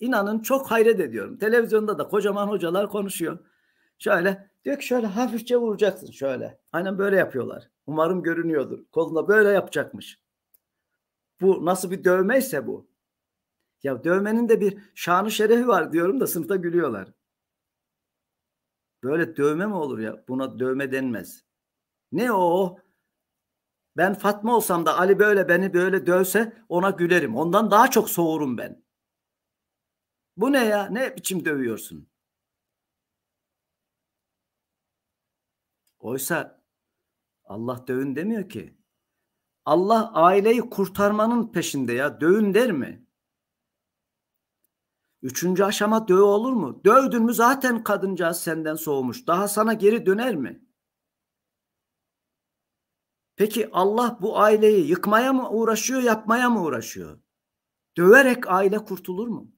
inanın çok hayret ediyorum. Televizyonda da kocaman hocalar konuşuyor. Şöyle diyor ki şöyle hafifçe vuracaksın şöyle. Aynen böyle yapıyorlar. Umarım görünüyordur. Kolunda böyle yapacakmış. Bu nasıl bir dövmeyse bu. Ya dövmenin de bir şanı şerefi var diyorum da sınıfta gülüyorlar. Böyle dövme mi olur ya? Buna dövme denmez. Ne o? Ben Fatma olsam da Ali böyle beni böyle dövse ona gülerim. Ondan daha çok soğurum ben. Bu ne ya? Ne biçim dövüyorsun? Oysa Allah dövün demiyor ki. Allah aileyi kurtarmanın peşinde ya. Dövün der mi? Üçüncü aşama döv olur mu? Dövdün mü zaten kadıncağız senden soğumuş. Daha sana geri döner mi? Peki Allah bu aileyi yıkmaya mı uğraşıyor, yapmaya mı uğraşıyor? Döverek aile kurtulur mu?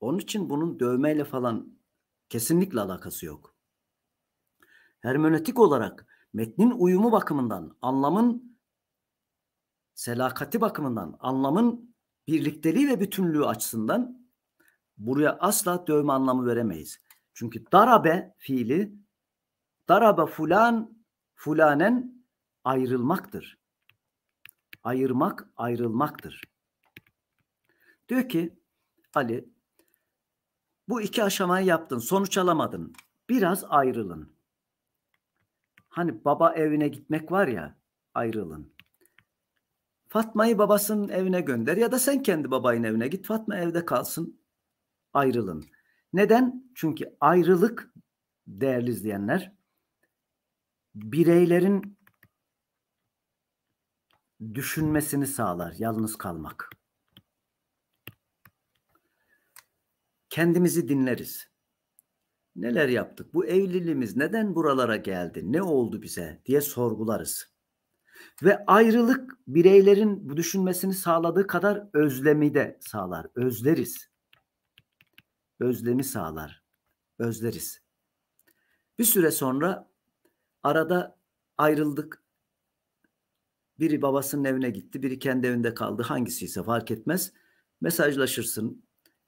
Onun için bunun dövmeyle falan kesinlikle alakası yok. Hermenötik olarak metnin uyumu bakımından, anlamın selakati bakımından, anlamın birlikteliği ve bütünlüğü açısından buraya asla dövme anlamı veremeyiz. Çünkü darabe fiili darabe fulan fulanen ayrılmaktır. Ayırmak ayrılmaktır. Diyor ki Ali bu iki aşamayı yaptın sonuç alamadın. Biraz ayrılın. Hani baba evine gitmek var ya ayrılın. Fatma'yı babasının evine gönder ya da sen kendi babayın evine git. Fatma evde kalsın ayrılın. Neden? Çünkü ayrılık değerli izleyenler bireylerin düşünmesini sağlar yalnız kalmak. Kendimizi dinleriz. Neler yaptık? Bu evliliğimiz neden buralara geldi? Ne oldu bize diye sorgularız. Ve ayrılık bireylerin bu düşünmesini sağladığı kadar özlemi de sağlar. Özleriz. Özlemi sağlar. Özleriz. Bir süre sonra arada ayrıldık. Biri babasının evine gitti, biri kendi evinde kaldı. Hangisiyse fark etmez. Mesajlaşırsın.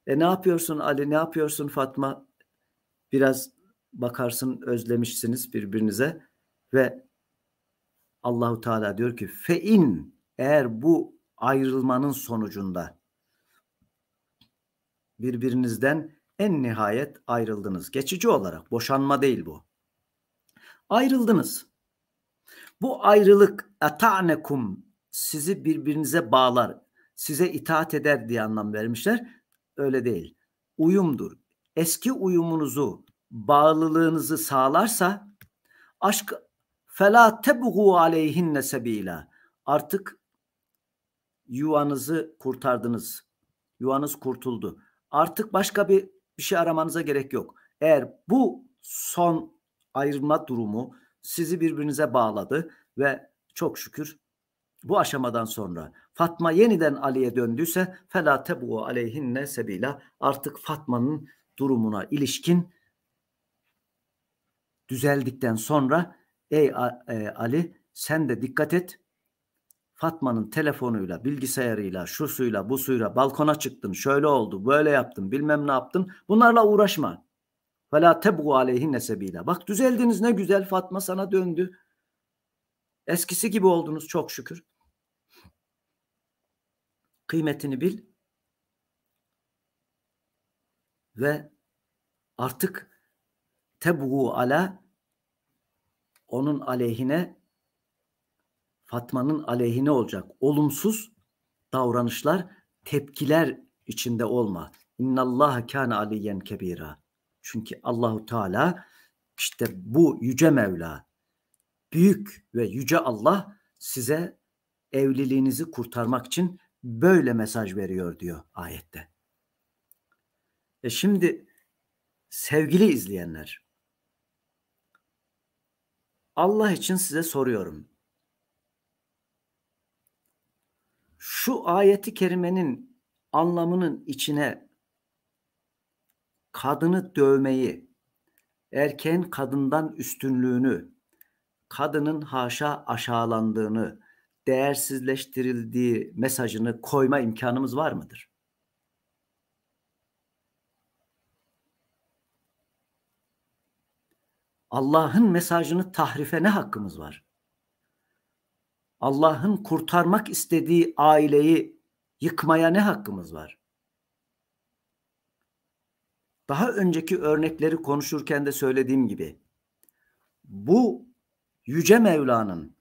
E ne yapıyorsun Ali, ne yapıyorsun Fatma? Biraz bakarsın özlemişsiniz birbirinize ve Allahu Teala diyor ki fein eğer bu ayrılmanın sonucunda birbirinizden en nihayet ayrıldınız. Geçici olarak boşanma değil bu. Ayrıldınız. Bu ayrılık etanekum sizi birbirinize bağlar, size itaat eder diye anlam vermişler. Öyle değil. Uyumdur. Eski uyumunuzu bağlılığınızı sağlarsa aşk fela tebgu aleyhinne sebila. Artık yuvanızı kurtardınız. Yuvanız kurtuldu. Artık başka bir bir şey aramanıza gerek yok. Eğer bu son ayrılma durumu sizi birbirinize bağladı ve çok şükür bu aşamadan sonra Fatma yeniden Ali'ye döndüyse fela tebu aleyhinne sebila artık Fatma'nın durumuna ilişkin düzeldikten sonra ey e, Ali sen de dikkat et Fatma'nın telefonuyla, bilgisayarıyla, şu suyla, bu suyla balkona çıktın, şöyle oldu, böyle yaptın, bilmem ne yaptın. Bunlarla uğraşma. Fela tebu aleyhi nesebiyle. Bak düzeldiniz ne güzel Fatma sana döndü. Eskisi gibi oldunuz çok şükür. Kıymetini bil. Ve artık tebgu ala onun aleyhine Fatma'nın aleyhine olacak olumsuz davranışlar, tepkiler içinde olma. İnnallaha kana aliyen kebira. Çünkü Allahu Teala işte bu yüce Mevla büyük ve yüce Allah size evliliğinizi kurtarmak için böyle mesaj veriyor diyor ayette. E şimdi sevgili izleyenler Allah için size soruyorum. Şu ayeti kerimenin anlamının içine kadını dövmeyi, erken kadından üstünlüğünü, kadının haşa aşağılandığını, değersizleştirildiği mesajını koyma imkanımız var mıdır? Allah'ın mesajını tahrife ne hakkımız var? Allah'ın kurtarmak istediği aileyi yıkmaya ne hakkımız var? Daha önceki örnekleri konuşurken de söylediğim gibi bu yüce Mevla'nın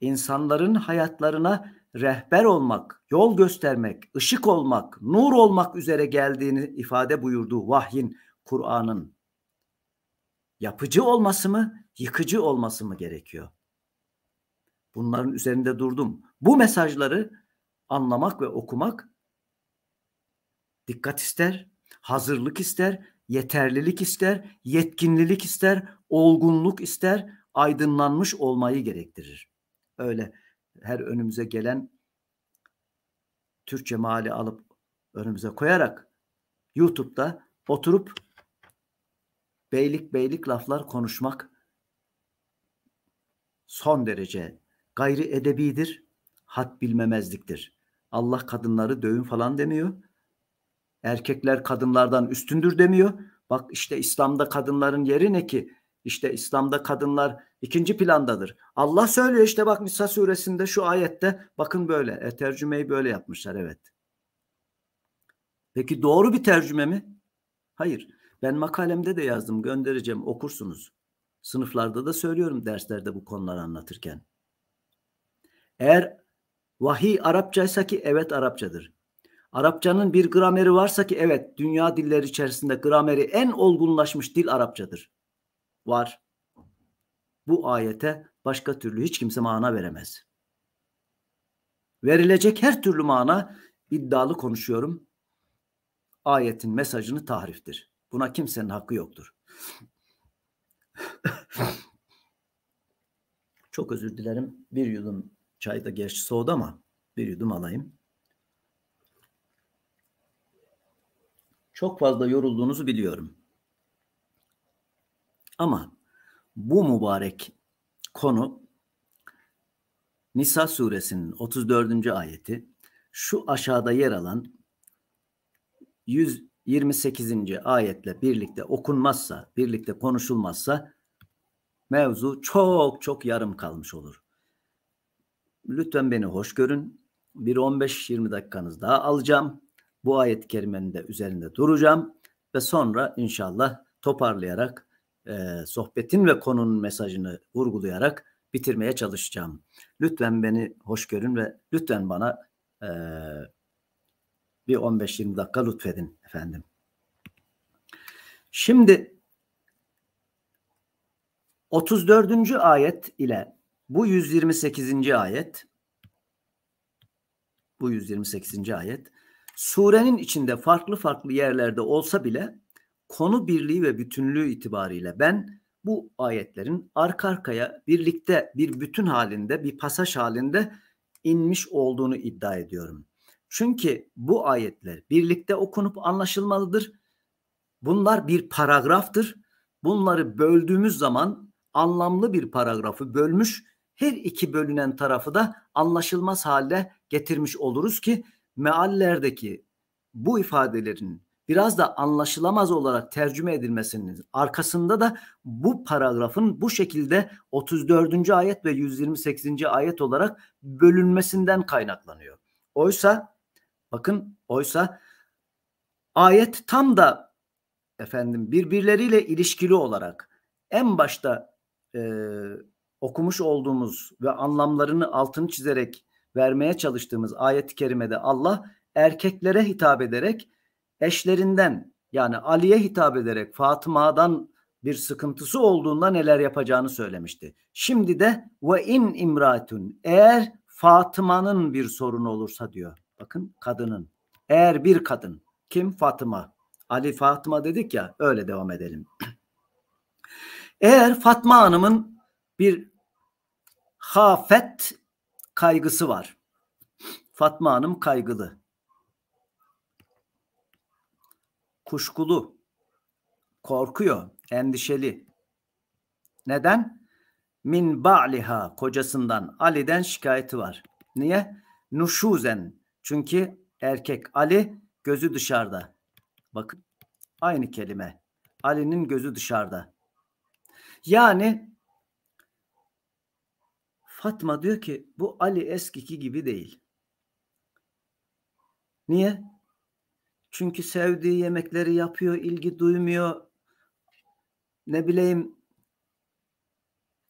insanların hayatlarına rehber olmak, yol göstermek, ışık olmak, nur olmak üzere geldiğini ifade buyurduğu vahyin, Kur'an'ın yapıcı olması mı, yıkıcı olması mı gerekiyor? Bunların üzerinde durdum. Bu mesajları anlamak ve okumak dikkat ister, hazırlık ister, yeterlilik ister, yetkinlilik ister, olgunluk ister, aydınlanmış olmayı gerektirir. Öyle her önümüze gelen Türkçe mali alıp önümüze koyarak YouTube'da oturup beylik beylik laflar konuşmak son derece gayri edebidir, hat bilmemezliktir. Allah kadınları dövün falan demiyor. Erkekler kadınlardan üstündür demiyor. Bak işte İslam'da kadınların yeri ne ki? İşte İslam'da kadınlar ikinci plandadır. Allah söylüyor işte bak Nisa suresinde şu ayette bakın böyle. E, tercümeyi böyle yapmışlar evet. Peki doğru bir tercüme mi? Hayır. Ben makalemde de yazdım göndereceğim okursunuz. Sınıflarda da söylüyorum derslerde bu konuları anlatırken. Eğer vahiy Arapçaysa ki evet Arapçadır. Arapçanın bir grameri varsa ki evet dünya dilleri içerisinde grameri en olgunlaşmış dil Arapçadır. Var. Bu ayete başka türlü hiç kimse mana veremez. Verilecek her türlü mana iddialı konuşuyorum. Ayetin mesajını tahriftir. Buna kimsenin hakkı yoktur. <laughs> Çok özür dilerim. Bir yudum çay da geç soğudu ama bir yudum alayım. Çok fazla yorulduğunuzu biliyorum. Ama bu mübarek konu Nisa suresinin 34. ayeti şu aşağıda yer alan 100 28. ayetle birlikte okunmazsa, birlikte konuşulmazsa mevzu çok çok yarım kalmış olur. Lütfen beni hoş görün. Bir 15-20 dakikanız daha alacağım. Bu ayet-i kerimenin de üzerinde duracağım ve sonra inşallah toparlayarak e, sohbetin ve konunun mesajını vurgulayarak bitirmeye çalışacağım. Lütfen beni hoş görün ve lütfen bana e, bir 15-20 dakika lütfedin efendim. Şimdi 34. ayet ile bu 128. ayet bu 128. ayet surenin içinde farklı farklı yerlerde olsa bile konu birliği ve bütünlüğü itibariyle ben bu ayetlerin arka arkaya birlikte bir bütün halinde bir pasaj halinde inmiş olduğunu iddia ediyorum. Çünkü bu ayetler birlikte okunup anlaşılmalıdır. Bunlar bir paragraftır. Bunları böldüğümüz zaman anlamlı bir paragrafı bölmüş her iki bölünen tarafı da anlaşılmaz hale getirmiş oluruz ki meallerdeki bu ifadelerin biraz da anlaşılamaz olarak tercüme edilmesinin arkasında da bu paragrafın bu şekilde 34. ayet ve 128. ayet olarak bölünmesinden kaynaklanıyor. Oysa Bakın oysa ayet tam da efendim birbirleriyle ilişkili olarak en başta e, okumuş olduğumuz ve anlamlarını altını çizerek vermeye çalıştığımız ayet-i kerimede Allah erkeklere hitap ederek eşlerinden yani Ali'ye hitap ederek Fatıma'dan bir sıkıntısı olduğunda neler yapacağını söylemişti. Şimdi de ve in imratun eğer Fatıma'nın bir sorunu olursa diyor. Bakın kadının. Eğer bir kadın kim? Fatıma. Ali Fatıma dedik ya öyle devam edelim. <clears throat> Eğer Fatma Hanım'ın bir hafet kaygısı var. Fatma Hanım kaygılı. Kuşkulu. Korkuyor, endişeli. Neden? Min ba'liha kocasından Ali'den şikayeti var. Niye? Nuşuzen çünkü erkek Ali gözü dışarıda. Bakın aynı kelime. Ali'nin gözü dışarıda. Yani Fatma diyor ki bu Ali eskiki gibi değil. Niye? Çünkü sevdiği yemekleri yapıyor, ilgi duymuyor. Ne bileyim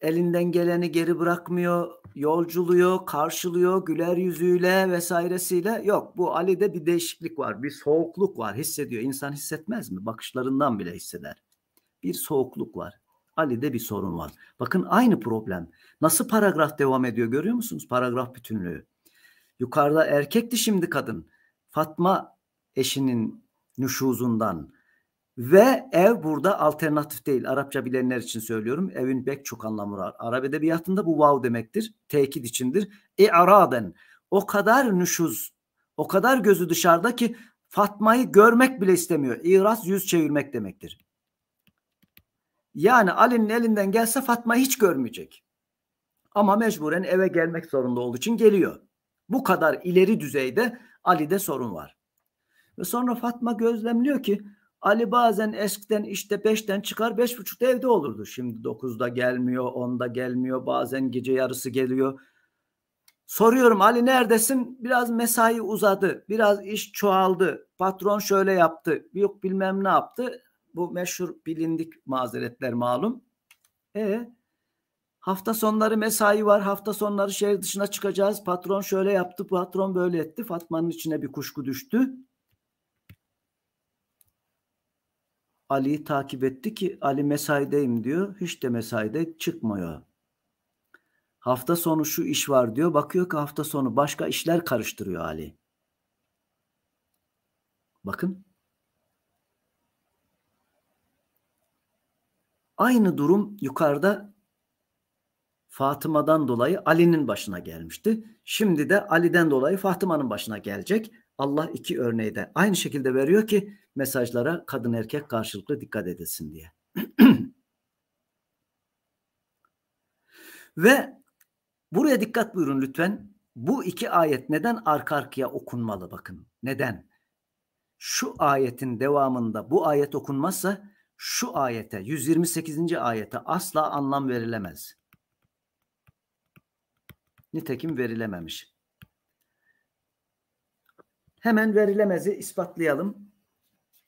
elinden geleni geri bırakmıyor, yolculuyor, karşılıyor, güler yüzüyle vesairesiyle. Yok bu Ali'de bir değişiklik var, bir soğukluk var hissediyor. İnsan hissetmez mi? Bakışlarından bile hisseder. Bir soğukluk var. Ali'de bir sorun var. Bakın aynı problem. Nasıl paragraf devam ediyor görüyor musunuz? Paragraf bütünlüğü. Yukarıda erkekti şimdi kadın. Fatma eşinin nüşuzundan, ve ev burada alternatif değil. Arapça bilenler için söylüyorum. Evin pek çok anlamı var. Arap edebiyatında bu vav demektir. Tekit içindir. E, araden. O kadar nüşuz, o kadar gözü dışarıda ki Fatma'yı görmek bile istemiyor. İras yüz çevirmek demektir. Yani Ali'nin elinden gelse Fatma hiç görmeyecek. Ama mecburen eve gelmek zorunda olduğu için geliyor. Bu kadar ileri düzeyde Ali'de sorun var. Ve sonra Fatma gözlemliyor ki Ali bazen eskiden işte beşten çıkar beş buçukta evde olurdu. Şimdi dokuzda gelmiyor, onda gelmiyor. Bazen gece yarısı geliyor. Soruyorum Ali neredesin? Biraz mesai uzadı. Biraz iş çoğaldı. Patron şöyle yaptı. Yok bilmem ne yaptı. Bu meşhur bilindik mazeretler malum. E hafta sonları mesai var. Hafta sonları şehir dışına çıkacağız. Patron şöyle yaptı. Patron böyle etti. Fatma'nın içine bir kuşku düştü. Ali'yi takip etti ki Ali mesaideyim diyor. Hiç de mesaide çıkmıyor. Hafta sonu şu iş var diyor. Bakıyor ki hafta sonu başka işler karıştırıyor Ali. Bakın. Aynı durum yukarıda Fatıma'dan dolayı Ali'nin başına gelmişti. Şimdi de Ali'den dolayı Fatıma'nın başına gelecek. Allah iki örneği de aynı şekilde veriyor ki mesajlara kadın erkek karşılıklı dikkat edilsin diye. <clears throat> Ve buraya dikkat buyurun lütfen. Bu iki ayet neden arka arkaya okunmalı bakın. Neden? Şu ayetin devamında bu ayet okunmazsa şu ayete 128. ayete asla anlam verilemez. Nitekim verilememiş hemen verilemezi ispatlayalım.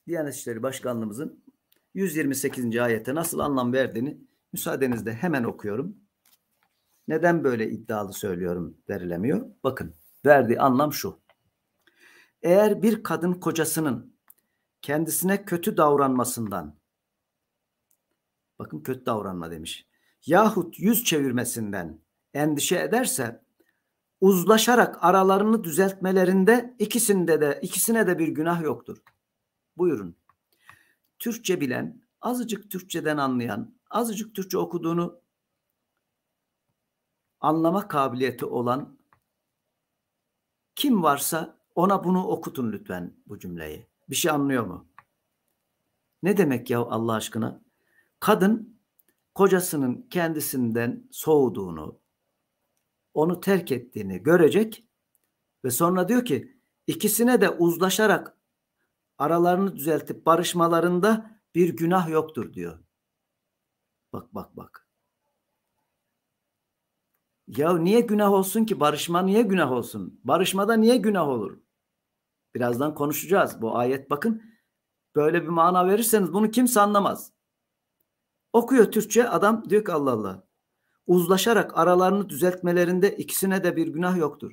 Diyanet İşleri Başkanlığımızın 128. ayete nasıl anlam verdiğini müsaadenizle hemen okuyorum. Neden böyle iddialı söylüyorum verilemiyor? Bakın verdiği anlam şu. Eğer bir kadın kocasının kendisine kötü davranmasından bakın kötü davranma demiş yahut yüz çevirmesinden endişe ederse uzlaşarak aralarını düzeltmelerinde ikisinde de ikisine de bir günah yoktur. Buyurun. Türkçe bilen, azıcık Türkçeden anlayan, azıcık Türkçe okuduğunu anlama kabiliyeti olan kim varsa ona bunu okutun lütfen bu cümleyi. Bir şey anlıyor mu? Ne demek ya Allah aşkına? Kadın kocasının kendisinden soğuduğunu, onu terk ettiğini görecek ve sonra diyor ki ikisine de uzlaşarak aralarını düzeltip barışmalarında bir günah yoktur diyor. Bak bak bak. Ya niye günah olsun ki barışma niye günah olsun? Barışmada niye günah olur? Birazdan konuşacağız bu ayet bakın. Böyle bir mana verirseniz bunu kimse anlamaz. Okuyor Türkçe adam diyor ki Allah Allah uzlaşarak aralarını düzeltmelerinde ikisine de bir günah yoktur.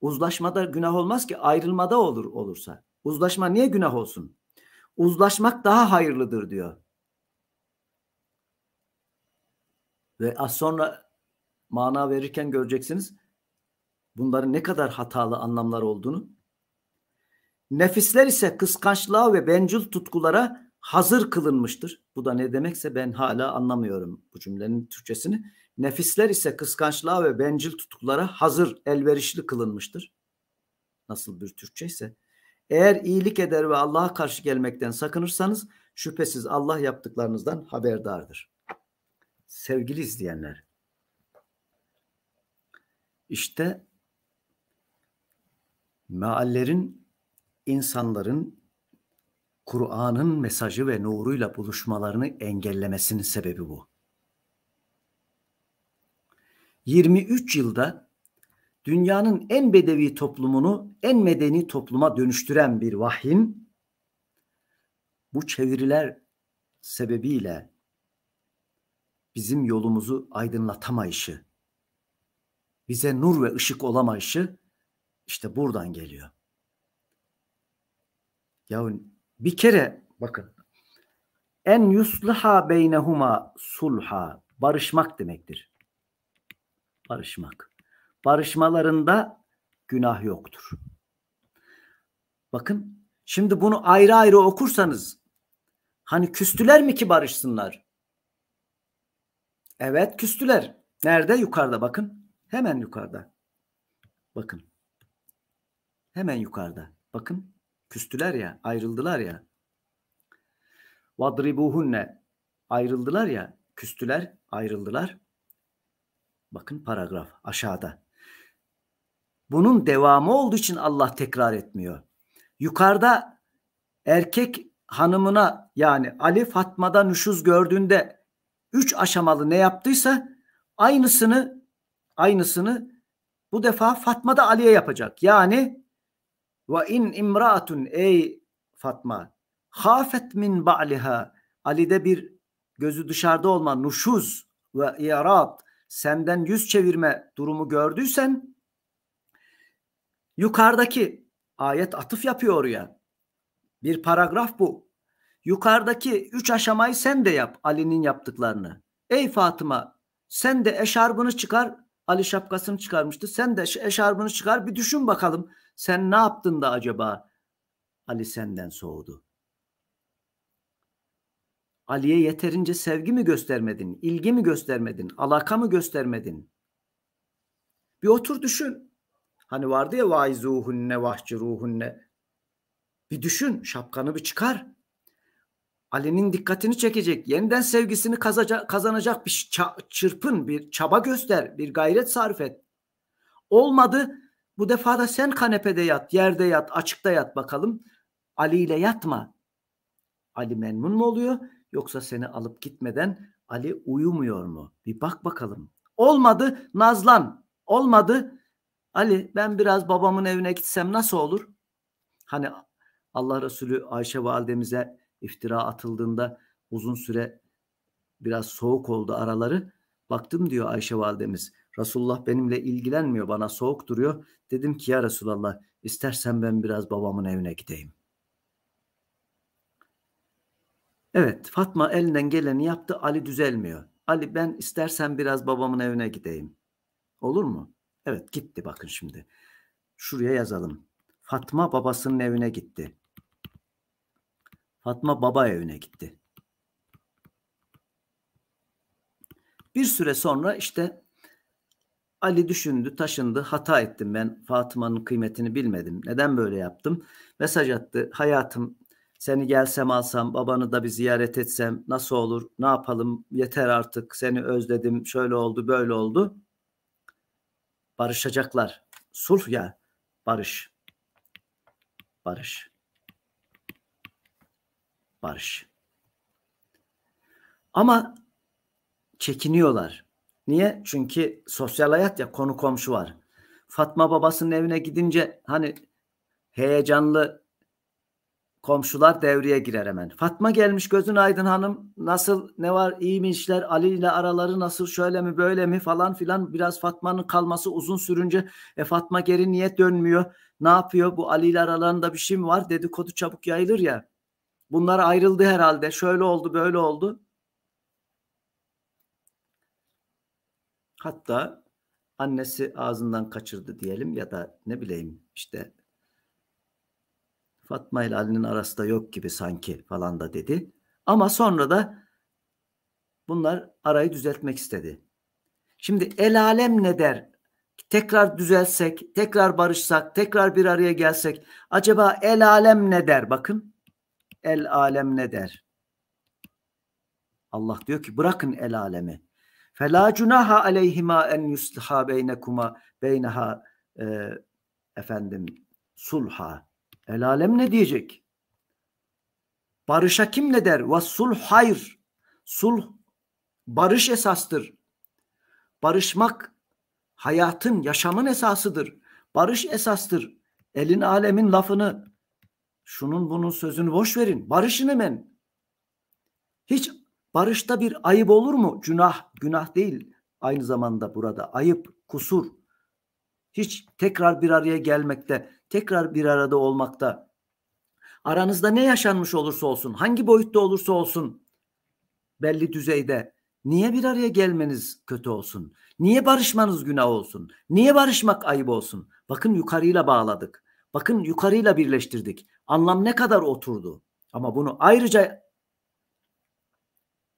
Uzlaşmada günah olmaz ki ayrılmada olur olursa. Uzlaşma niye günah olsun? Uzlaşmak daha hayırlıdır diyor. Ve az sonra mana verirken göreceksiniz bunların ne kadar hatalı anlamlar olduğunu. Nefisler ise kıskançlığa ve bencil tutkulara hazır kılınmıştır. Bu da ne demekse ben hala anlamıyorum bu cümlenin Türkçesini. Nefisler ise kıskançlığa ve bencil tutuklara hazır, elverişli kılınmıştır. Nasıl bir Türkçe ise. Eğer iyilik eder ve Allah'a karşı gelmekten sakınırsanız şüphesiz Allah yaptıklarınızdan haberdardır. Sevgili izleyenler, İşte meallerin insanların Kur'an'ın mesajı ve nuruyla buluşmalarını engellemesinin sebebi bu. 23 yılda dünyanın en bedevi toplumunu en medeni topluma dönüştüren bir vahyin bu çeviriler sebebiyle bizim yolumuzu aydınlatamayışı, bize nur ve ışık olamayışı işte buradan geliyor. Ya bir kere bakın en yusliha beynehuma sulha barışmak demektir. Barışmak. Barışmalarında günah yoktur. Bakın şimdi bunu ayrı ayrı okursanız hani küstüler mi ki barışsınlar? Evet küstüler. Nerede? Yukarıda bakın. Hemen yukarıda. Bakın. Hemen yukarıda. Bakın. Küstüler ya, ayrıldılar ya. Vadribuhunne ayrıldılar ya, küstüler, ayrıldılar. Bakın paragraf aşağıda. Bunun devamı olduğu için Allah tekrar etmiyor. Yukarıda erkek hanımına yani Ali Fatma'da nüşüz gördüğünde üç aşamalı ne yaptıysa aynısını aynısını bu defa Fatma'da Ali'ye yapacak. Yani ve in imraatun ey Fatma hafet min ba'liha Ali'de bir gözü dışarıda olma nuşuz ve iarat senden yüz çevirme durumu gördüysen yukarıdaki ayet atıf yapıyor ya Bir paragraf bu. Yukarıdaki üç aşamayı sen de yap Ali'nin yaptıklarını. Ey Fatıma sen de eşarbını çıkar Ali şapkasını çıkarmıştı. Sen de eşarbını çıkar bir düşün bakalım. Sen ne yaptın da acaba Ali senden soğudu? Ali'ye yeterince sevgi mi göstermedin? İlgi mi göstermedin? Alaka mı göstermedin? Bir otur düşün. Hani vardı ya vaizuhunne vahciruhunne. Bir düşün şapkanı bir çıkar. Ali'nin dikkatini çekecek, yeniden sevgisini kazaca, kazanacak bir çırpın, bir çaba göster, bir gayret sarf et. Olmadı bu defa da sen kanepede yat, yerde yat, açıkta yat bakalım. Ali ile yatma. Ali memnun mu oluyor yoksa seni alıp gitmeden Ali uyumuyor mu? Bir bak bakalım. Olmadı Nazlan. Olmadı. Ali ben biraz babamın evine gitsem nasıl olur? Hani Allah Resulü Ayşe validemize iftira atıldığında uzun süre biraz soğuk oldu araları. Baktım diyor Ayşe validemiz. Resulullah benimle ilgilenmiyor, bana soğuk duruyor. Dedim ki ya Resulallah istersen ben biraz babamın evine gideyim. Evet Fatma elinden geleni yaptı Ali düzelmiyor. Ali ben istersen biraz babamın evine gideyim. Olur mu? Evet gitti bakın şimdi. Şuraya yazalım. Fatma babasının evine gitti. Fatma baba evine gitti. Bir süre sonra işte Ali düşündü, taşındı, hata ettim ben. Fatıma'nın kıymetini bilmedim. Neden böyle yaptım? Mesaj attı. Hayatım seni gelsem alsam, babanı da bir ziyaret etsem nasıl olur? Ne yapalım? Yeter artık. Seni özledim. Şöyle oldu, böyle oldu. Barışacaklar. Sulh ya. Barış. Barış. Barış. Ama çekiniyorlar. Niye? Çünkü sosyal hayat ya konu komşu var. Fatma babasının evine gidince hani heyecanlı komşular devreye girer hemen. Fatma gelmiş gözün aydın hanım nasıl ne var iyi mi işler Ali ile araları nasıl şöyle mi böyle mi falan filan biraz Fatma'nın kalması uzun sürünce e Fatma geri niye dönmüyor ne yapıyor bu Ali ile aralarında bir şey mi var dedikodu çabuk yayılır ya bunlar ayrıldı herhalde şöyle oldu böyle oldu Hatta annesi ağzından kaçırdı diyelim ya da ne bileyim işte Fatma ile Ali'nin arası da yok gibi sanki falan da dedi. Ama sonra da bunlar arayı düzeltmek istedi. Şimdi el alem ne der? Tekrar düzelsek, tekrar barışsak, tekrar bir araya gelsek acaba el alem ne der? Bakın el alem ne der? Allah diyor ki bırakın el alemi. Fela cunaha aleyhima en yusliha beynekuma beyneha efendim sulha. El alem ne diyecek? Barışa kim ne der? Ve sulh hayır. Sulh barış esastır. Barışmak hayatın, yaşamın esasıdır. Barış esastır. Elin alemin lafını şunun bunun sözünü boş verin. Barışın hemen. Hiç Barışta bir ayıp olur mu? Günah, günah değil. Aynı zamanda burada ayıp, kusur. Hiç tekrar bir araya gelmekte, tekrar bir arada olmakta. Aranızda ne yaşanmış olursa olsun, hangi boyutta olursa olsun belli düzeyde niye bir araya gelmeniz kötü olsun? Niye barışmanız günah olsun? Niye barışmak ayıp olsun? Bakın yukarıyla bağladık. Bakın yukarıyla birleştirdik. Anlam ne kadar oturdu. Ama bunu ayrıca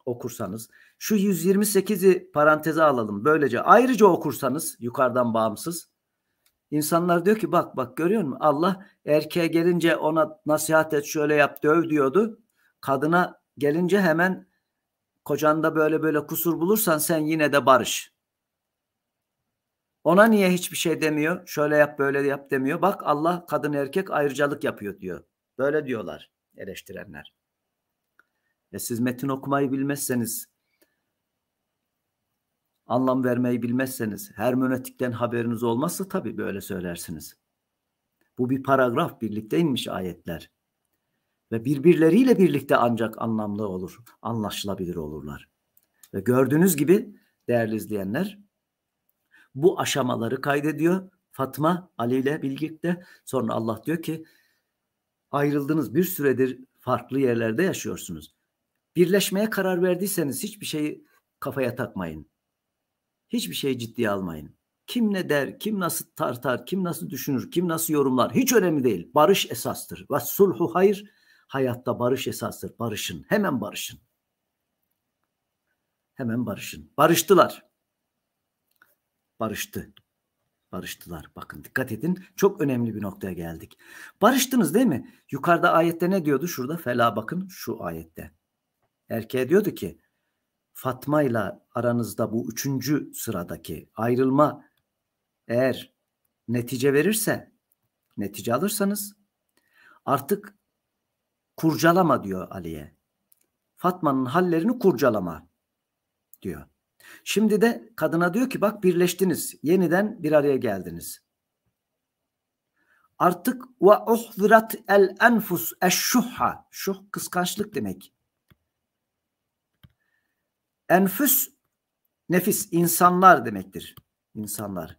okursanız şu 128'i paranteze alalım böylece ayrıca okursanız yukarıdan bağımsız insanlar diyor ki bak bak görüyor musun Allah erkeğe gelince ona nasihat et şöyle yap döv diyordu kadına gelince hemen kocanda böyle böyle kusur bulursan sen yine de barış. Ona niye hiçbir şey demiyor? Şöyle yap böyle yap demiyor. Bak Allah kadın erkek ayrıcalık yapıyor diyor. Böyle diyorlar eleştirenler. E siz metin okumayı bilmezseniz, anlam vermeyi bilmezseniz, hermenötikten haberiniz olmazsa tabii böyle söylersiniz. Bu bir paragraf, birlikte inmiş ayetler. Ve birbirleriyle birlikte ancak anlamlı olur, anlaşılabilir olurlar. Ve gördüğünüz gibi değerli izleyenler, bu aşamaları kaydediyor Fatma Ali ile birlikte. Sonra Allah diyor ki ayrıldınız bir süredir farklı yerlerde yaşıyorsunuz. Birleşmeye karar verdiyseniz hiçbir şeyi kafaya takmayın. Hiçbir şeyi ciddiye almayın. Kim ne der, kim nasıl tartar, kim nasıl düşünür, kim nasıl yorumlar hiç önemli değil. Barış esastır. Ve sulhu hayır, hayatta barış esastır. Barışın, hemen barışın. Hemen barışın. Barıştılar. Barıştı. Barıştılar. Bakın dikkat edin. Çok önemli bir noktaya geldik. Barıştınız değil mi? Yukarıda ayette ne diyordu? Şurada fela bakın şu ayette erkeğe diyordu ki Fatma ile aranızda bu üçüncü sıradaki ayrılma eğer netice verirse netice alırsanız artık kurcalama diyor Ali'ye. Fatma'nın hallerini kurcalama diyor. Şimdi de kadına diyor ki bak birleştiniz. Yeniden bir araya geldiniz. Artık ve uhzirat el enfus eşşuhha. Şuh kıskançlık demek. Enfüs nefis insanlar demektir. İnsanlar.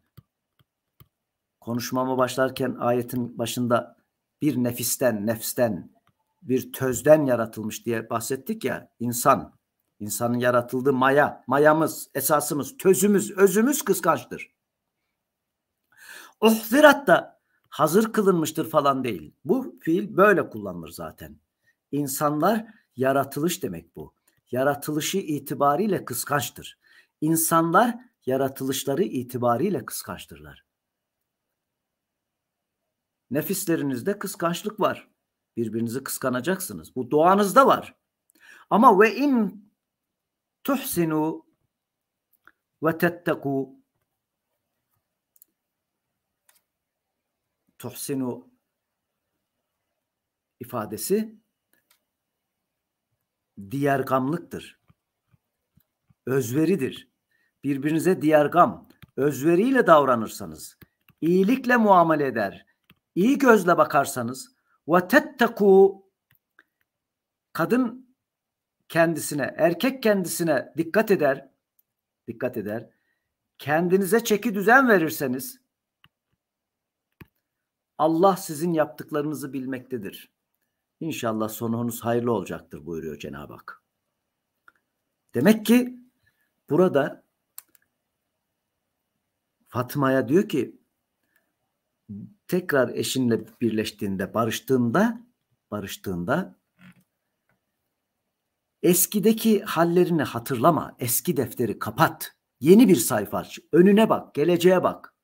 Konuşmama başlarken ayetin başında bir nefisten, nefsten, bir tözden yaratılmış diye bahsettik ya insan. İnsanın yaratıldığı maya, mayamız, esasımız, tözümüz, özümüz kıskançtır. Uhzirat da hazır kılınmıştır falan değil. Bu fiil böyle kullanılır zaten. İnsanlar yaratılış demek bu yaratılışı itibariyle kıskançtır. İnsanlar yaratılışları itibariyle kıskançtırlar. Nefislerinizde kıskançlık var. Birbirinizi kıskanacaksınız. Bu doğanızda var. Ama ve in tuhsinu ve tetteku tuhsinu ifadesi diyergamlıktır. Özveridir. Birbirinize diyergam, özveriyle davranırsanız, iyilikle muamele eder, iyi gözle bakarsanız ve tetteku kadın kendisine, erkek kendisine dikkat eder, dikkat eder. Kendinize çeki düzen verirseniz Allah sizin yaptıklarınızı bilmektedir. İnşallah sonunuz hayırlı olacaktır buyuruyor Cenab-ı Hak. Demek ki burada Fatma'ya diyor ki tekrar eşinle birleştiğinde, barıştığında, barıştığında eskideki hallerini hatırlama, eski defteri kapat, yeni bir sayfa aç, önüne bak, geleceğe bak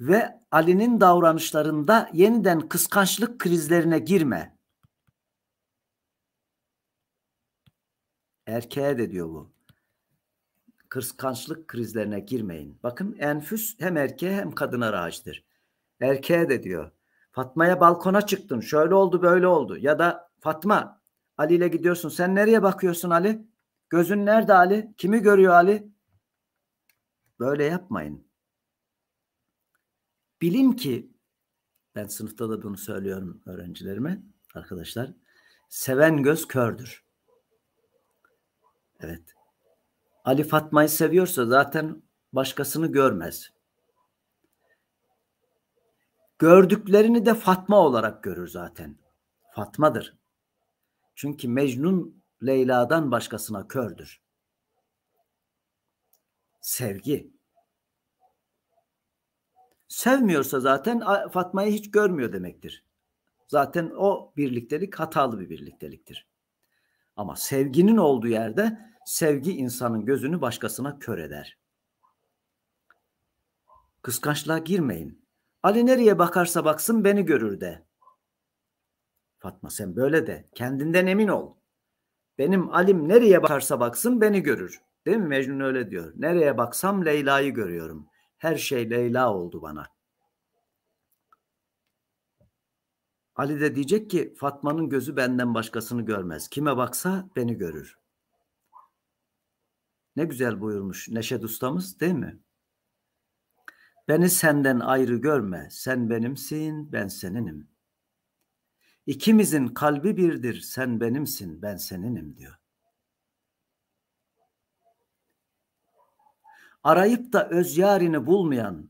ve Ali'nin davranışlarında yeniden kıskançlık krizlerine girme. Erkeğe de diyor bu. Kıskançlık krizlerine girmeyin. Bakın enfüs hem erkeğe hem kadına racidir. Erkeğe de diyor. Fatma'ya balkona çıktın. Şöyle oldu böyle oldu. Ya da Fatma Ali ile gidiyorsun. Sen nereye bakıyorsun Ali? Gözün nerede Ali? Kimi görüyor Ali? Böyle yapmayın. Bilin ki ben sınıfta da bunu söylüyorum öğrencilerime arkadaşlar. Seven göz kördür. Evet. Ali Fatma'yı seviyorsa zaten başkasını görmez. Gördüklerini de Fatma olarak görür zaten. Fatma'dır. Çünkü Mecnun Leyla'dan başkasına kördür. Sevgi. Sevmiyorsa zaten Fatma'yı hiç görmüyor demektir. Zaten o birliktelik hatalı bir birlikteliktir. Ama sevginin olduğu yerde sevgi insanın gözünü başkasına kör eder. Kıskançlığa girmeyin. Ali nereye bakarsa baksın beni görür de. Fatma sen böyle de kendinden emin ol. Benim Alim nereye bakarsa baksın beni görür. Değil mi Mecnun öyle diyor. Nereye baksam Leyla'yı görüyorum. Her şey Leyla oldu bana. Ali de diyecek ki Fatma'nın gözü benden başkasını görmez. Kime baksa beni görür. Ne güzel buyurmuş Neşet ustamız değil mi? Beni senden ayrı görme. Sen benimsin, ben seninim. İkimizin kalbi birdir. Sen benimsin, ben seninim diyor. Arayıp da öz yarini bulmayan,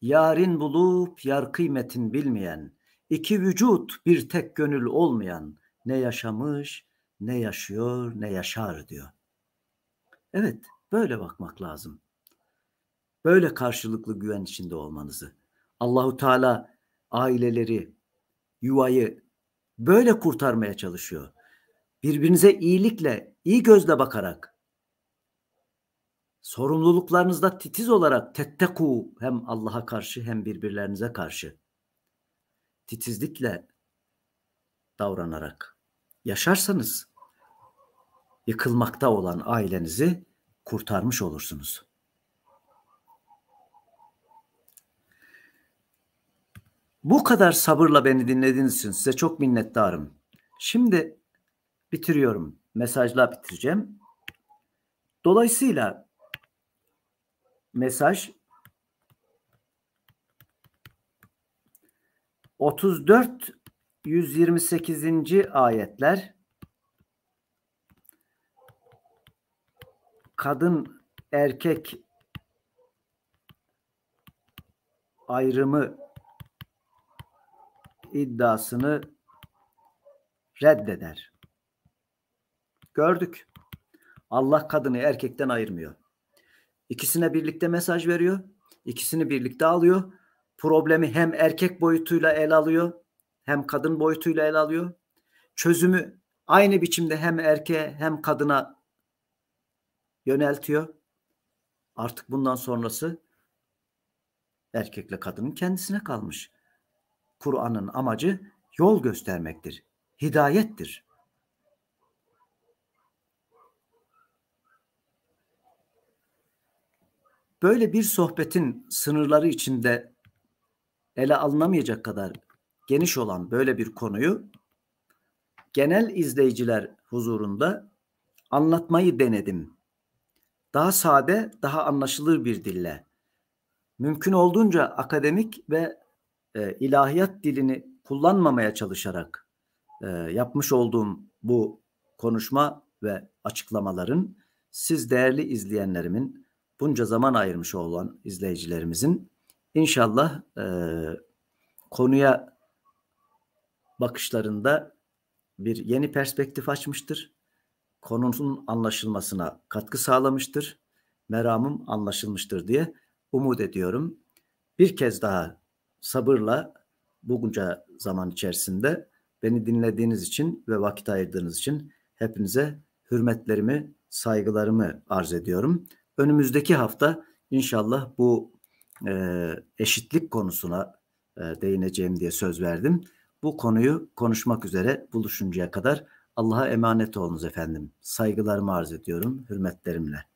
yarin bulup yar kıymetin bilmeyen, iki vücut bir tek gönül olmayan ne yaşamış, ne yaşıyor, ne yaşar diyor. Evet, böyle bakmak lazım. Böyle karşılıklı güven içinde olmanızı. Allahu Teala aileleri, yuvayı böyle kurtarmaya çalışıyor. Birbirinize iyilikle, iyi gözle bakarak, sorumluluklarınızda titiz olarak tetteku hem Allah'a karşı hem birbirlerinize karşı titizlikle davranarak yaşarsanız yıkılmakta olan ailenizi kurtarmış olursunuz. Bu kadar sabırla beni dinlediğiniz için size çok minnettarım. Şimdi bitiriyorum. Mesajla bitireceğim. Dolayısıyla mesaj 34 128. ayetler kadın erkek ayrımı iddiasını reddeder. Gördük. Allah kadını erkekten ayırmıyor. İkisine birlikte mesaj veriyor. İkisini birlikte alıyor. Problemi hem erkek boyutuyla ele alıyor hem kadın boyutuyla ele alıyor. Çözümü aynı biçimde hem erkeğe hem kadına yöneltiyor. Artık bundan sonrası erkekle kadının kendisine kalmış. Kur'an'ın amacı yol göstermektir, hidayettir. böyle bir sohbetin sınırları içinde ele alınamayacak kadar geniş olan böyle bir konuyu genel izleyiciler huzurunda anlatmayı denedim. Daha sade, daha anlaşılır bir dille. Mümkün olduğunca akademik ve e, ilahiyat dilini kullanmamaya çalışarak e, yapmış olduğum bu konuşma ve açıklamaların siz değerli izleyenlerimin bunca zaman ayırmış olan izleyicilerimizin inşallah e, konuya bakışlarında bir yeni perspektif açmıştır. Konunun anlaşılmasına katkı sağlamıştır. Meramım anlaşılmıştır diye umut ediyorum. Bir kez daha sabırla bugünce zaman içerisinde beni dinlediğiniz için ve vakit ayırdığınız için hepinize hürmetlerimi, saygılarımı arz ediyorum önümüzdeki hafta inşallah bu e, eşitlik konusuna e, değineceğim diye söz verdim. Bu konuyu konuşmak üzere buluşuncaya kadar Allah'a emanet olunuz efendim. Saygılarımı arz ediyorum, hürmetlerimle.